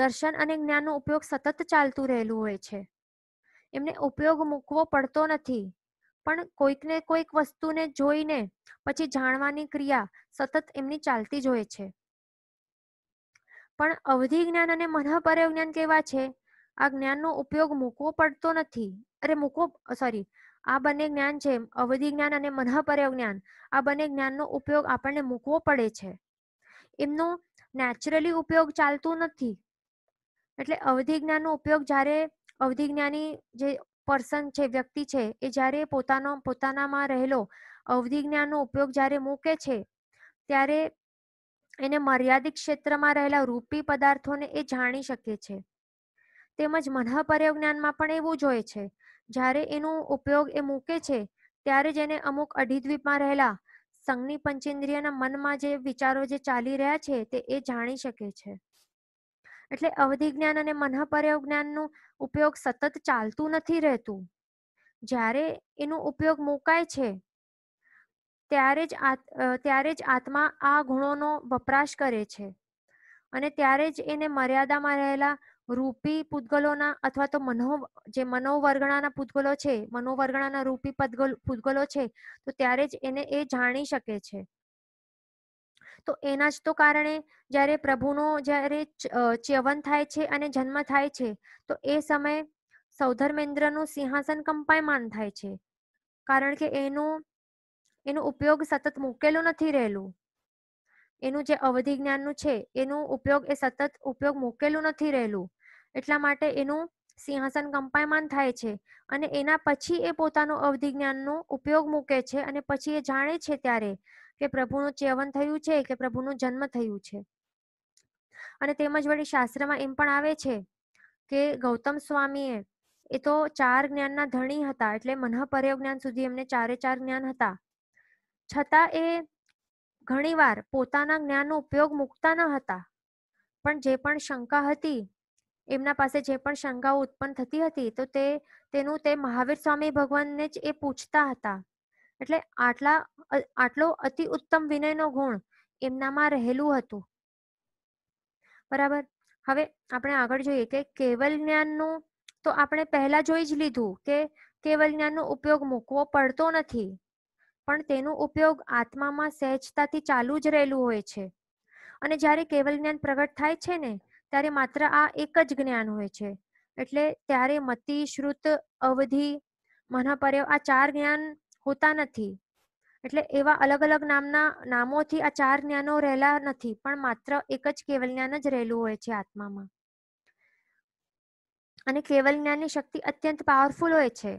દર્શન અને જ્ઞાનનો ઉપયોગ સતત ચાલતું રહેલું હોય છે એમને ઉપયોગ મૂકવો પડતો નથી પણ કોઈકને કોઈક વસ્તુને જોઈને પછી જાણવાની ક્રિયા સતત એમની ચાલતી જ હોય છે પણ અવધિ જ્ઞાન અને મનઃપર્ય જ્ઞાન કેવા છે આ જ્ઞાનનો ઉપયોગ મૂકવો પડતો નથી અરે મૂકવો સોરી આ બંને જ્ઞાન છે અવધિ જ્ઞાન અને મનહપર્ય જ્ઞાન આ બંને જ્ઞાનનો ઉપયોગ આપણને મૂકવો પડે છે એમનો નેચરલી ઉપયોગ ચાલતો નથી એટલે અવધિ જ્ઞાનનો ઉપયોગ જ્યારે અવધિ જ્ઞાની જે પર્સન છે વ્યક્તિ છે એ જ્યારે પોતાનો પોતાનામાં રહેલો અવધિ જ્ઞાનનો ઉપયોગ જ્યારે મૂકે છે ત્યારે એને મર્યાદિત ક્ષેત્રમાં રહેલા રૂપી પદાર્થોને એ જાણી શકે છે તેમજ મનહપર્ય જ્ઞાનમાં પણ એવું જોઈએ છે જ્યારે એનો ઉપયોગ એ મૂકે છે ત્યારે જ એને અમુક અઢીદ્વીપમાં રહેલા સંઘની પંચેન્દ્રિયના મનમાં જે વિચારો જે ચાલી રહ્યા છે તે એ જાણી શકે છે એટલે અવધિ જ્ઞાન અને મનહપર્યવ જ્ઞાનનો ઉપયોગ સતત ચાલતું નથી રહેતું જ્યારે એનો ઉપયોગ મુકાય છે ત્યારે જ ત્યારે જ આત્મા આ ગુણોનો વપરાશ કરે છે અને ત્યારે જ એને મર્યાદામાં રહેલા રૂપી પૂતગલોના અથવા તો મનો જે મનોવર્ગણાના પૂતગલો છે મનોવર્ગણાના રૂપી પૂતગલો છે તો ત્યારે જ એને એ જાણી શકે છે તો એના જ તો કારણે જ્યારે પ્રભુનો જ્યારે ચ્યવન થાય છે અને જન્મ થાય છે તો એ સમયે સૌધર્મેન્દ્રનું સિંહાસન કંપાયમાન થાય છે કારણ કે એનું એનો ઉપયોગ સતત મૂકેલો નથી રહેલું એનું જે અવધિ જ્ઞાનનું છે એનો ઉપયોગ એ સતત ઉપયોગ મૂકેલું નથી રહેલું એટલા માટે એનું સિંહાસન કંપાયમાન થાય છે અને એના પછી એ પોતાનું અવધિ જ્ઞાનનો ઉપયોગ મૂકે છે અને પછી એ જાણે છે ત્યારે કે પ્રભુનું ચ્યવન થયું છે કે પ્રભુનું જન્મ થયું છે અને તેમજ વળી શાસ્ત્રમાં એમ પણ આવે છે કે ગૌતમ સ્વામીએ એ તો ચાર જ્ઞાનના ધણી હતા એટલે મનઃપર્ય જ્ઞાન સુધી એમને ચારે ચાર જ્ઞાન હતા છતાં એ ઘણીવાર પોતાના જ્ઞાનનો ઉપયોગ મૂકતા ન હતા પણ જે પણ શંકા હતી એમના પાસે જે પણ શંકાઓ ઉત્પન્ન થતી હતી તો તે તેનું તે મહાવીર સ્વામી ભગવાનને જ એ પૂછતા હતા એટલે આટલા આટલો અતિ ઉત્તમ વિનયનો ગુણ એમનામાં રહેલું હતું બરાબર હવે આપણે આગળ જોઈએ કે કેવલ જ્ઞાનનું તો આપણે પહેલા જોઈ જ લીધું કે કેવલ જ્ઞાનનો ઉપયોગ મૂકવો પડતો નથી પણ તેનો ઉપયોગ આત્મામાં સહેજતાથી ચાલુ જ રહેલું હોય છે અને જ્યારે કેવલ જ્ઞાન પ્રગટ થાય છે ને ત્યારે માત્ર આ એક જ જ્ઞાન હોય છે એટલે ત્યારે મતિ શ્રુત અવધિ મનપર્યવ આ ચાર જ્ઞાન હોતા નથી એટલે એવા અલગ અલગ નામના નામોથી આ ચાર જ્ઞાનો રહેલા નથી પણ માત્ર એક જ કેવલ જ્ઞાન જ રહેલું હોય છે આત્મામાં અને કેવલ જ્ઞાનની શક્તિ અત્યંત પાવરફુલ હોય છે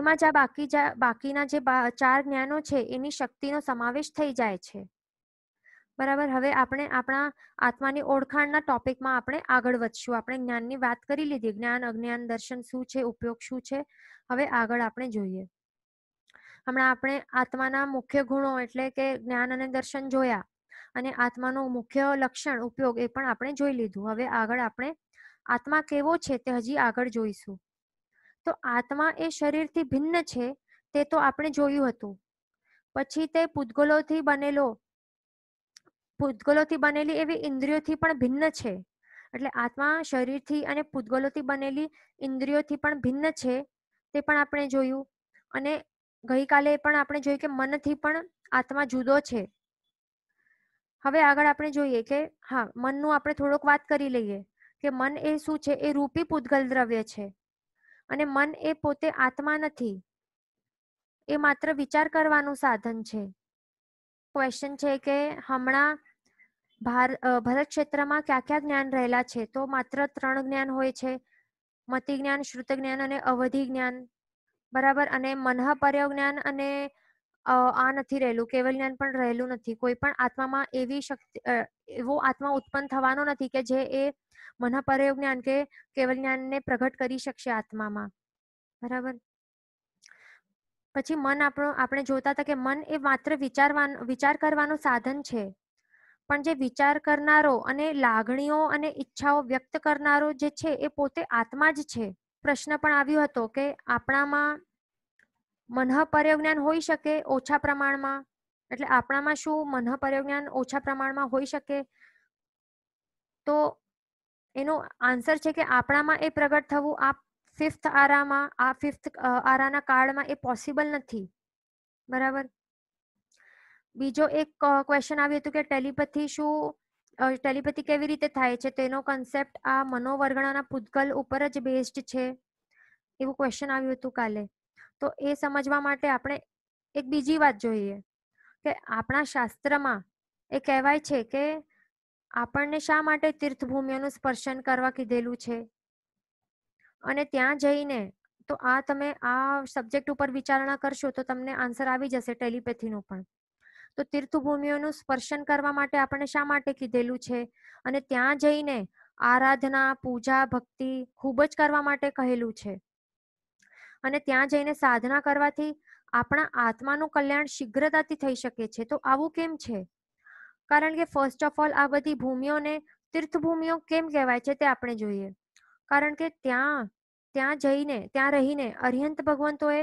એમાં જ આ બાકી બાકીના જે ચાર જ્ઞાનો છે એની શક્તિનો સમાવેશ થઈ જાય છે બરાબર હવે આપણે આપણા આત્માની ઓળખાણના ટોપિકમાં આપણે આગળ વધશું આપણે જ્ઞાનની વાત કરી લીધી જ્ઞાન અજ્ઞાન દર્શન શું છે ઉપયોગ શું છે હવે આગળ આપણે જોઈએ હમણાં આપણે આત્માના મુખ્ય ગુણો એટલે કે જ્ઞાન અને દર્શન જોયા અને આત્માનો મુખ્ય લક્ષણ ઉપયોગ એ પણ આપણે જોઈ લીધું હવે આગળ આપણે આત્મા કેવો છે તે હજી આગળ જોઈશું તો આત્મા એ શરીરથી ભિન્ન છે તે તો આપણે જોયું હતું પછી તે પૂતગલોથી બનેલો ભૂતગલોથી બનેલી એવી ઇન્દ્રિયોથી પણ ભિન્ન છે એટલે આત્મા શરીરથી અને પૂતગલોથી બનેલી ઇન્દ્રિયોથી પણ ભિન્ન છે તે પણ આપણે જોયું અને ગઈકાલે પણ આપણે જોયું કે મનથી પણ આત્મા જુદો છે હવે આગળ આપણે જોઈએ કે હા મનનું આપણે થોડોક વાત કરી લઈએ કે મન એ શું છે એ રૂપી પૂતગલ દ્રવ્ય છે અને મન એ પોતે આત્મા નથી એ માત્ર વિચાર કરવાનું સાધન છે ક્વેશ્ચન છે કે હમણાં ભારત ક્ષેત્રમાં કયા કયા જ્ઞાન રહેલા છે તો માત્ર ત્રણ જ્ઞાન હોય છે મતિ જ્ઞાન શ્રુત જ્ઞાન અને અવધિ જ્ઞાન બરાબર અને મનહ પર્યવ જ્ઞાન અને આ નથી રહેલું કેવલ જ્ઞાન પણ રહેલું નથી કોઈ પણ આત્મામાં એવી શક્તિ એવો આત્મા ઉત્પન્ન થવાનો નથી કે જે એ મનહ પર્યવ જ્ઞાન કે કેવલ જ્ઞાનને પ્રગટ કરી શકશે આત્મામાં બરાબર પછી મન આપણો આપણે જોતા હતા કે મન એ માત્ર વિચારવાનું વિચાર કરવાનું સાધન છે પણ જે વિચાર કરનારો અને લાગણીઓ અને ઈચ્છાઓ વ્યક્ત કરનારો જે છે એ પોતે આત્મા જ છે પ્રશ્ન પણ આવ્યો હતો કે આપણામાં મનઃ પર્યજ્ઞાન હોઈ શકે ઓછા પ્રમાણમાં એટલે આપણામાં શું મનઃ પર્યજ્ઞાન ઓછા પ્રમાણમાં હોઈ શકે તો એનો આન્સર છે કે આપણામાં એ પ્રગટ થવું આ ફિફ્થ આરામાં આ ફિફ્થ આરાના કાર્ડમાં એ પોસિબલ નથી બરાબર બીજો એક ક્વેશ્ચન આવ્યો હતો કે ટેલિપથી શું ટેલિપથી કેવી રીતે થાય છે તેનો કન્સેપ્ટ આ મનોવર્ગણાના ભૂતકલ ઉપર જ બેસ્ડ છે એવું ક્વેશ્ચન આવ્યું હતું કાલે તો એ સમજવા માટે આપણે એક બીજી વાત જોઈએ કે આપણા શાસ્ત્રમાં એ કહેવાય છે કે આપણને શા માટે તીર્થભૂમિઓનું સ્પર્શન કરવા કીધેલું છે અને ત્યાં જઈને તો આ તમે આ સબ્જેક્ટ ઉપર વિચારણા કરશો તો તમને આન્સર આવી જશે ટેલિપેથીનો પણ તો તીર્થભૂમિઓનું સ્પર્શન કરવા માટે આપણે શા માટે કીધેલું છે અને ત્યાં જઈને આરાધના પૂજા ભક્તિ ખૂબ જ કરવા માટે કહેલું છે અને ત્યાં જઈને સાધના કરવાથી આપણા આત્માનું કલ્યાણ શીઘ્રતાથી થઈ શકે છે તો આવું કેમ છે કારણ કે ફર્સ્ટ ઓફ ઓલ આ બધી ભૂમિઓને તીર્થભૂમિઓ કેમ કહેવાય છે તે આપણે જોઈએ કારણ કે ત્યાં ત્યાં જઈને ત્યાં રહીને અરિહંત ભગવંતોએ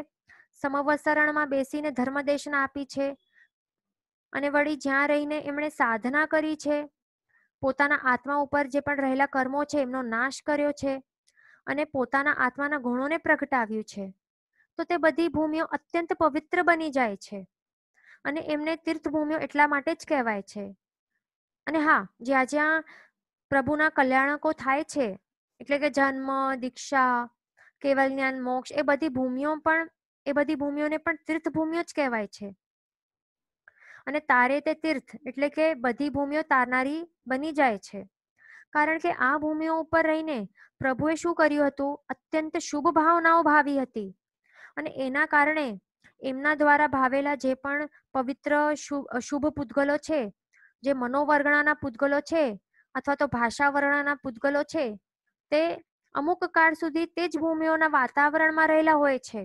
સમવસરણમાં બેસીને ધર્મદેશના આપી છે અને વળી જ્યાં રહીને એમણે સાધના કરી છે પોતાના આત્મા ઉપર જે પણ રહેલા કર્મો છે એમનો નાશ કર્યો છે અને પોતાના આત્માના ગુણોને પ્રગટાવ્યું છે તો તે બધી ભૂમિઓ અત્યંત પવિત્ર બની જાય છે અને એમને તીર્થભૂમિઓ એટલા માટે જ કહેવાય છે અને હા જ્યાં જ્યાં પ્રભુના કલ્યાણકો થાય છે એટલે કે જન્મ દીક્ષા કેવલ જ્ઞાન મોક્ષ એ બધી ભૂમિઓ પણ એ બધી ભૂમિઓને પણ તીર્થભૂમિઓ જ કહેવાય છે અને તારે તે તીર્થ એટલે કે બધી ભૂમિઓ તારનારી બની જાય છે કારણ કે આ ભૂમિઓ ઉપર રહીને પ્રભુએ શું કર્યું હતું અત્યંત શુભ ભાવનાઓ ભાવી હતી અને એના કારણે એમના દ્વારા ભાવેલા જે પણ પવિત્ર શુભ પૂતગલો છે જે મનોવર્ગણાના પૂતગલો છે અથવા તો ભાષા વર્ણના પૂતગલો છે તે અમુક કાળ સુધી તે જ ભૂમિઓના વાતાવરણમાં રહેલા હોય છે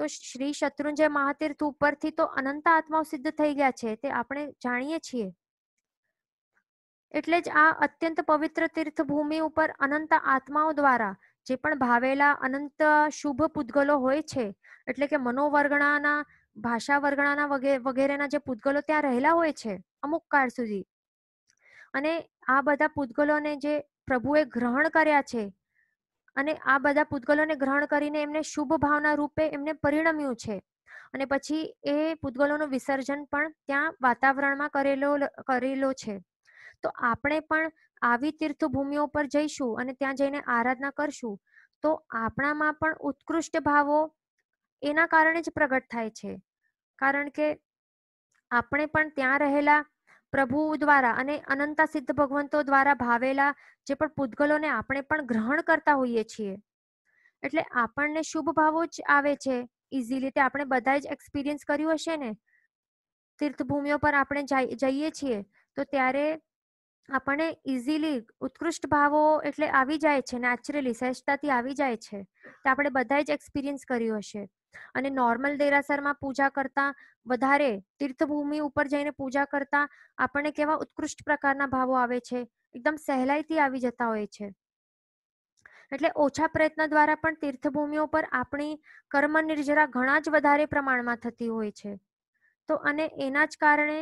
તો શ્રી શત્રુંજય મહાતીર્થ ઉપરથી તો અનંત આત્માઓ સિદ્ધ થઈ ગયા છે તે આપણે જાણીએ છીએ એટલે જ આ અત્યંત પવિત્ર તીર્થ ભૂમિ ઉપર અનંત આત્માઓ દ્વારા જે પણ ભાવેલા અનંત શુભ પૂતગલો હોય છે એટલે કે મનોવર્ગણાના ભાષા વર્ગણાના વગેરેના જે પૂતગલો ત્યાં રહેલા હોય છે અમુક કાળ સુધી અને આ બધા પૂતગલોને જે પ્રભુએ ગ્રહણ કર્યા છે અને આ બધા પૂતગલોને ગ્રહણ કરીને એમને શુભ ભાવના રૂપે એમને પરિણમ્યું છે અને પછી એ પૂતગલોનું વિસર્જન પણ ત્યાં વાતાવરણમાં કરેલો કરેલો છે તો આપણે પણ આવી તીર્થભૂમિઓ પર જઈશું અને ત્યાં જઈને આરાધના કરશું તો આપણામાં પણ ઉત્કૃષ્ટ ભાવો એના કારણે જ પ્રગટ થાય છે કારણ કે આપણે પણ ત્યાં રહેલા પ્રભુ દ્વારા અને અનંતા સિદ્ધ ભગવંતો દ્વારા ભાવેલા જે પણ પૂતગલોને આપણે પણ ગ્રહણ કરતા હોઈએ છીએ એટલે આપણને શુભ ભાવો જ આવે છે ઇઝીલી તે આપણે બધા જ એક્સપિરિયન્સ કર્યું હશે ને તીર્થભૂમિઓ પર આપણે જઈએ છીએ તો ત્યારે આપણને ઇઝીલી ઉત્કૃષ્ટ ભાવો એટલે આવી જાય છે નેચરલી સહેજતાથી આવી જાય છે તે આપણે બધા જ એક્સપિરિયન્સ કર્યું હશે અને નોર્મલ દેરાસરમાં પૂજા કરતા વધારે તીર્થભૂમિ ઉપર જઈને પૂજા કરતા આપણને કેવા ઉત્કૃષ્ટ પ્રકારના ભાવો આવે છે એકદમ સહેલાઈથી આવી જતા હોય છે એટલે ઓછા પ્રયત્ન દ્વારા પણ તીર્થભૂમિઓ પર આપણી કર્મ નિર્જરા ઘણા જ વધારે પ્રમાણમાં થતી હોય છે તો અને એના જ કારણે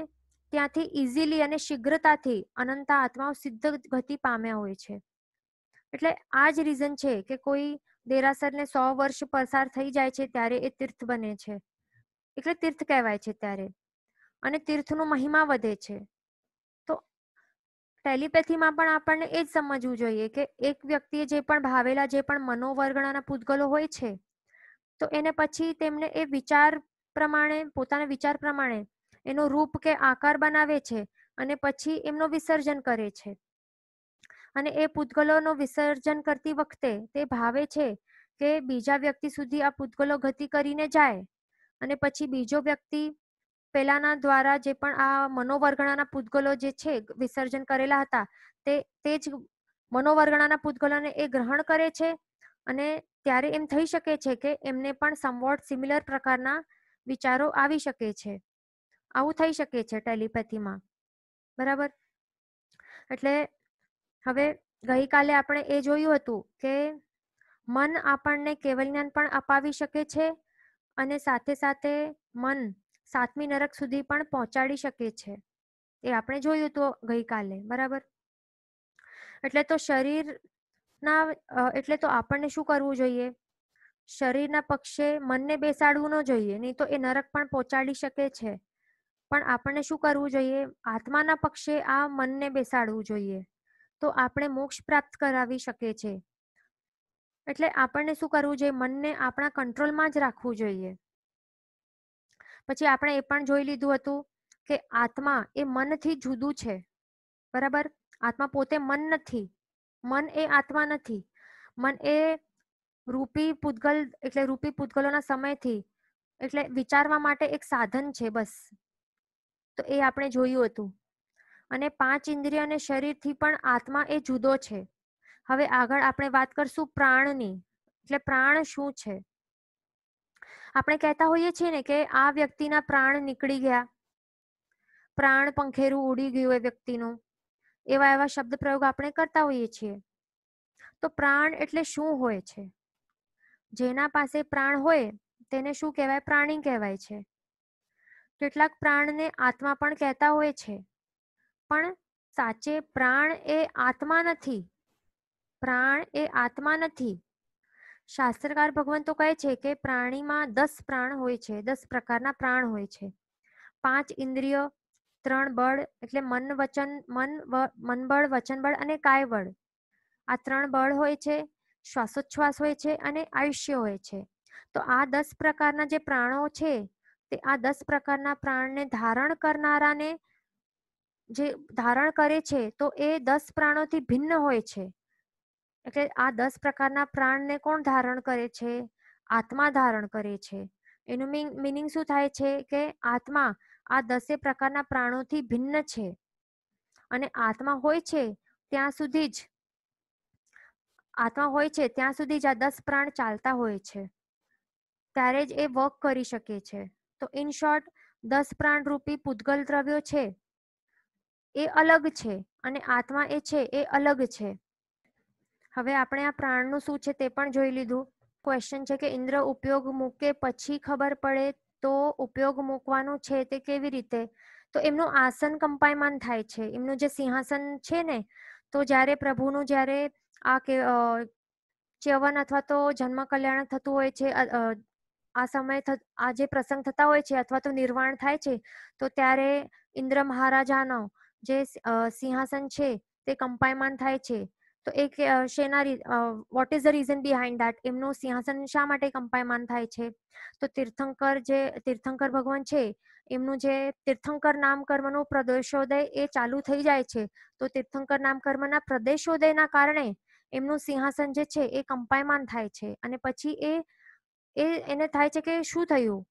ત્યાંથી ઇઝીલી અને શીઘ્રતાથી અનંત આત્માઓ સિદ્ધ ગતિ પામ્યા હોય છે એટલે આ જ રીઝન છે કે કોઈ દેરાસરને સો વર્ષ પસાર થઈ જાય છે ત્યારે એ તીર્થ બને છે એટલે તીર્થ કહેવાય છે ત્યારે અને તીર્થનું મહિમા વધે છે તો ટેલિપેથીમાં પણ આપણને એ જ સમજવું જોઈએ કે એક વ્યક્તિએ જે પણ ભાવેલા જે પણ મનોવર્ગણાના પૂતગલો હોય છે તો એને પછી તેમને એ વિચાર પ્રમાણે પોતાના વિચાર પ્રમાણે એનો રૂપ કે આકાર બનાવે છે અને પછી એમનો વિસર્જન કરે છે અને એ પૂતગલોનું વિસર્જન કરતી વખતે તે ભાવે છે કે બીજા વ્યક્તિ સુધી આ પૂતગલો ગતિ કરીને જાય અને પછી બીજો વ્યક્તિ પહેલાના દ્વારા જે પણ આ મનોવર્ગણાના પૂતગલો જે છે વિસર્જન કરેલા હતા તે તે જ મનોવર્ગણાના પૂતગલોને એ ગ્રહણ કરે છે અને ત્યારે એમ થઈ શકે છે કે એમને પણ સમવોટ સિમિલર પ્રકારના વિચારો આવી શકે છે આવું થઈ શકે છે ટેલિપેથીમાં બરાબર એટલે હવે ગઈકાલે આપણે એ જોયું હતું કે મન આપણને કેવલ જ્ઞાન પણ અપાવી શકે છે અને સાથે સાથે મન સાતમી નરક સુધી પણ પહોંચાડી શકે છે એ આપણે જોયું હતું ગઈકાલે બરાબર એટલે તો શરીરના એટલે તો આપણને શું કરવું જોઈએ શરીરના પક્ષે મનને બેસાડવું ન જોઈએ નહીં તો એ નરક પણ પહોંચાડી શકે છે પણ આપણને શું કરવું જોઈએ આત્માના પક્ષે આ મનને બેસાડવું જોઈએ તો આપણે મોક્ષ પ્રાપ્ત કરાવી શકે છે એટલે આપણને શું કરવું જોઈએ મનને આપણા કંટ્રોલમાં જ રાખવું જોઈએ પછી આપણે એ પણ જોઈ લીધું હતું કે આત્મા એ મનથી જુદું છે બરાબર આત્મા પોતે મન નથી મન એ આત્મા નથી મન એ રૂપી પૂતગલ એટલે રૂપી પૂતગલોના સમયથી એટલે વિચારવા માટે એક સાધન છે બસ તો એ આપણે જોયું હતું અને પાંચ ઇન્દ્રિય અને શરીરથી પણ આત્મા એ જુદો છે હવે આગળ આપણે વાત કરશું પ્રાણની એટલે પ્રાણ શું છે આપણે કહેતા હોઈએ છીએ ને કે આ વ્યક્તિના પ્રાણ નીકળી ગયા પ્રાણ પંખેરું ઉડી ગયું એ વ્યક્તિનું એવા એવા શબ્દ પ્રયોગ આપણે કરતા હોઈએ છીએ તો પ્રાણ એટલે શું હોય છે જેના પાસે પ્રાણ હોય તેને શું કહેવાય પ્રાણી કહેવાય છે કેટલાક પ્રાણને આત્મા પણ કહેતા હોય છે પણ સાચે પ્રાણ એ આત્મા નથી પ્રાણ એ આત્મા નથી શાસ્ત્રકાર ભગવાન તો કહે છે કે પ્રાણીમાં દસ પ્રાણ હોય છે દસ પ્રકારના પ્રાણ હોય છે પાંચ ઇન્દ્રિય ત્રણ બળ એટલે મન વચન મન મનબળ વચનબળ અને કાયબળ આ ત્રણ બળ હોય છે શ્વાસોચ્છવાસ હોય છે અને આયુષ્ય હોય છે તો આ દસ પ્રકારના જે પ્રાણો છે તે આ દસ પ્રકારના પ્રાણને ધારણ કરનારાને જે ધારણ કરે છે તો એ દસ પ્રાણોથી ભિન્ન હોય છે એટલે આ દસ પ્રકારના પ્રાણને કોણ ધારણ કરે છે આત્મા ધારણ કરે છે એનું મિનિંગ શું થાય છે કે આત્મા આ દસે પ્રકારના પ્રાણોથી ભિન્ન છે અને આત્મા હોય છે ત્યાં સુધી જ આત્મા હોય છે ત્યાં સુધી જ આ દસ પ્રાણ ચાલતા હોય છે ત્યારે જ એ વર્ક કરી શકે છે તો ઇન શોર્ટ દસ પ્રાણ રૂપી પૂતગલ દ્રવ્યો છે એ અલગ છે અને આત્મા એ છે એ અલગ છે હવે આપણે આ પ્રાણનું શું છે તે પણ જોઈ લીધું ક્વેશ્ચન છે કે ઇન્દ્ર ઉપયોગ મૂકે પછી ખબર પડે તો ઉપયોગ મૂકવાનું છે તે કેવી રીતે તો એમનું આસન કંપાયમાન થાય છે એમનું જે સિંહાસન છે ને તો જ્યારે પ્રભુનું જ્યારે આ કે ચ્યવન અથવા તો જન્મ કલ્યાણ થતું હોય છે આ સમય આ જે પ્રસંગ થતા હોય છે અથવા તો નિર્વાણ થાય છે તો ત્યારે ઇન્દ્ર મહારાજાનો જે સિંહાસન છે તે કંપાયમાન થાય છે તો એક શેના what is the reason behind that એમનું સિંહાસન શા માટે કંપાયમાન થાય છે તો તીર્થંકર જે તીર્થંકર ભગવાન છે એમનું જે તીર્થંકર નામ કર્મનું પ્રદેશોદય એ ચાલુ થઈ જાય છે તો તીર્થંકર નામ કર્મના પ્રદેશોદયના કારણે એમનું સિંહાસન જે છે એ કંપાયમાન થાય છે અને પછી એ એ એને થાય છે કે શું થયું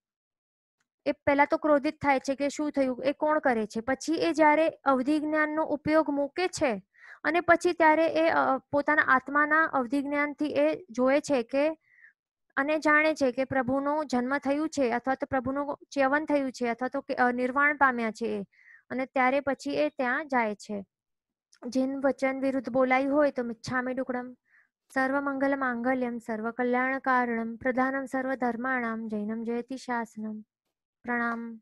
એ પહેલા તો ક્રોધિત થાય છે કે શું થયું એ કોણ કરે છે પછી એ જ્યારે અવધિ જ્ઞાનનો ઉપયોગ મૂકે છે અને પછી ત્યારે એ પોતાના આત્માના અવધિ જ્ઞાનથી એ જોવે છે કે અને જાણે છે કે પ્રભુનો જન્મ થયું છે અથવા તો પ્રભુનું ચ્યવન થયું છે અથવા તો નિર્વાણ પામ્યા છે અને ત્યારે પછી એ ત્યાં જાય છે જેન વચન વિરુદ્ધ બોલાયું હોય તો મિચ્છામે ડુકડમ સર્વ મંગલ માંગલ્યમ સર્વ કલ્યાણ કારણમ પ્રધાનમ સર્વ ધર્માણામ જૈનમ જયતિ શાસનમ प्रणाम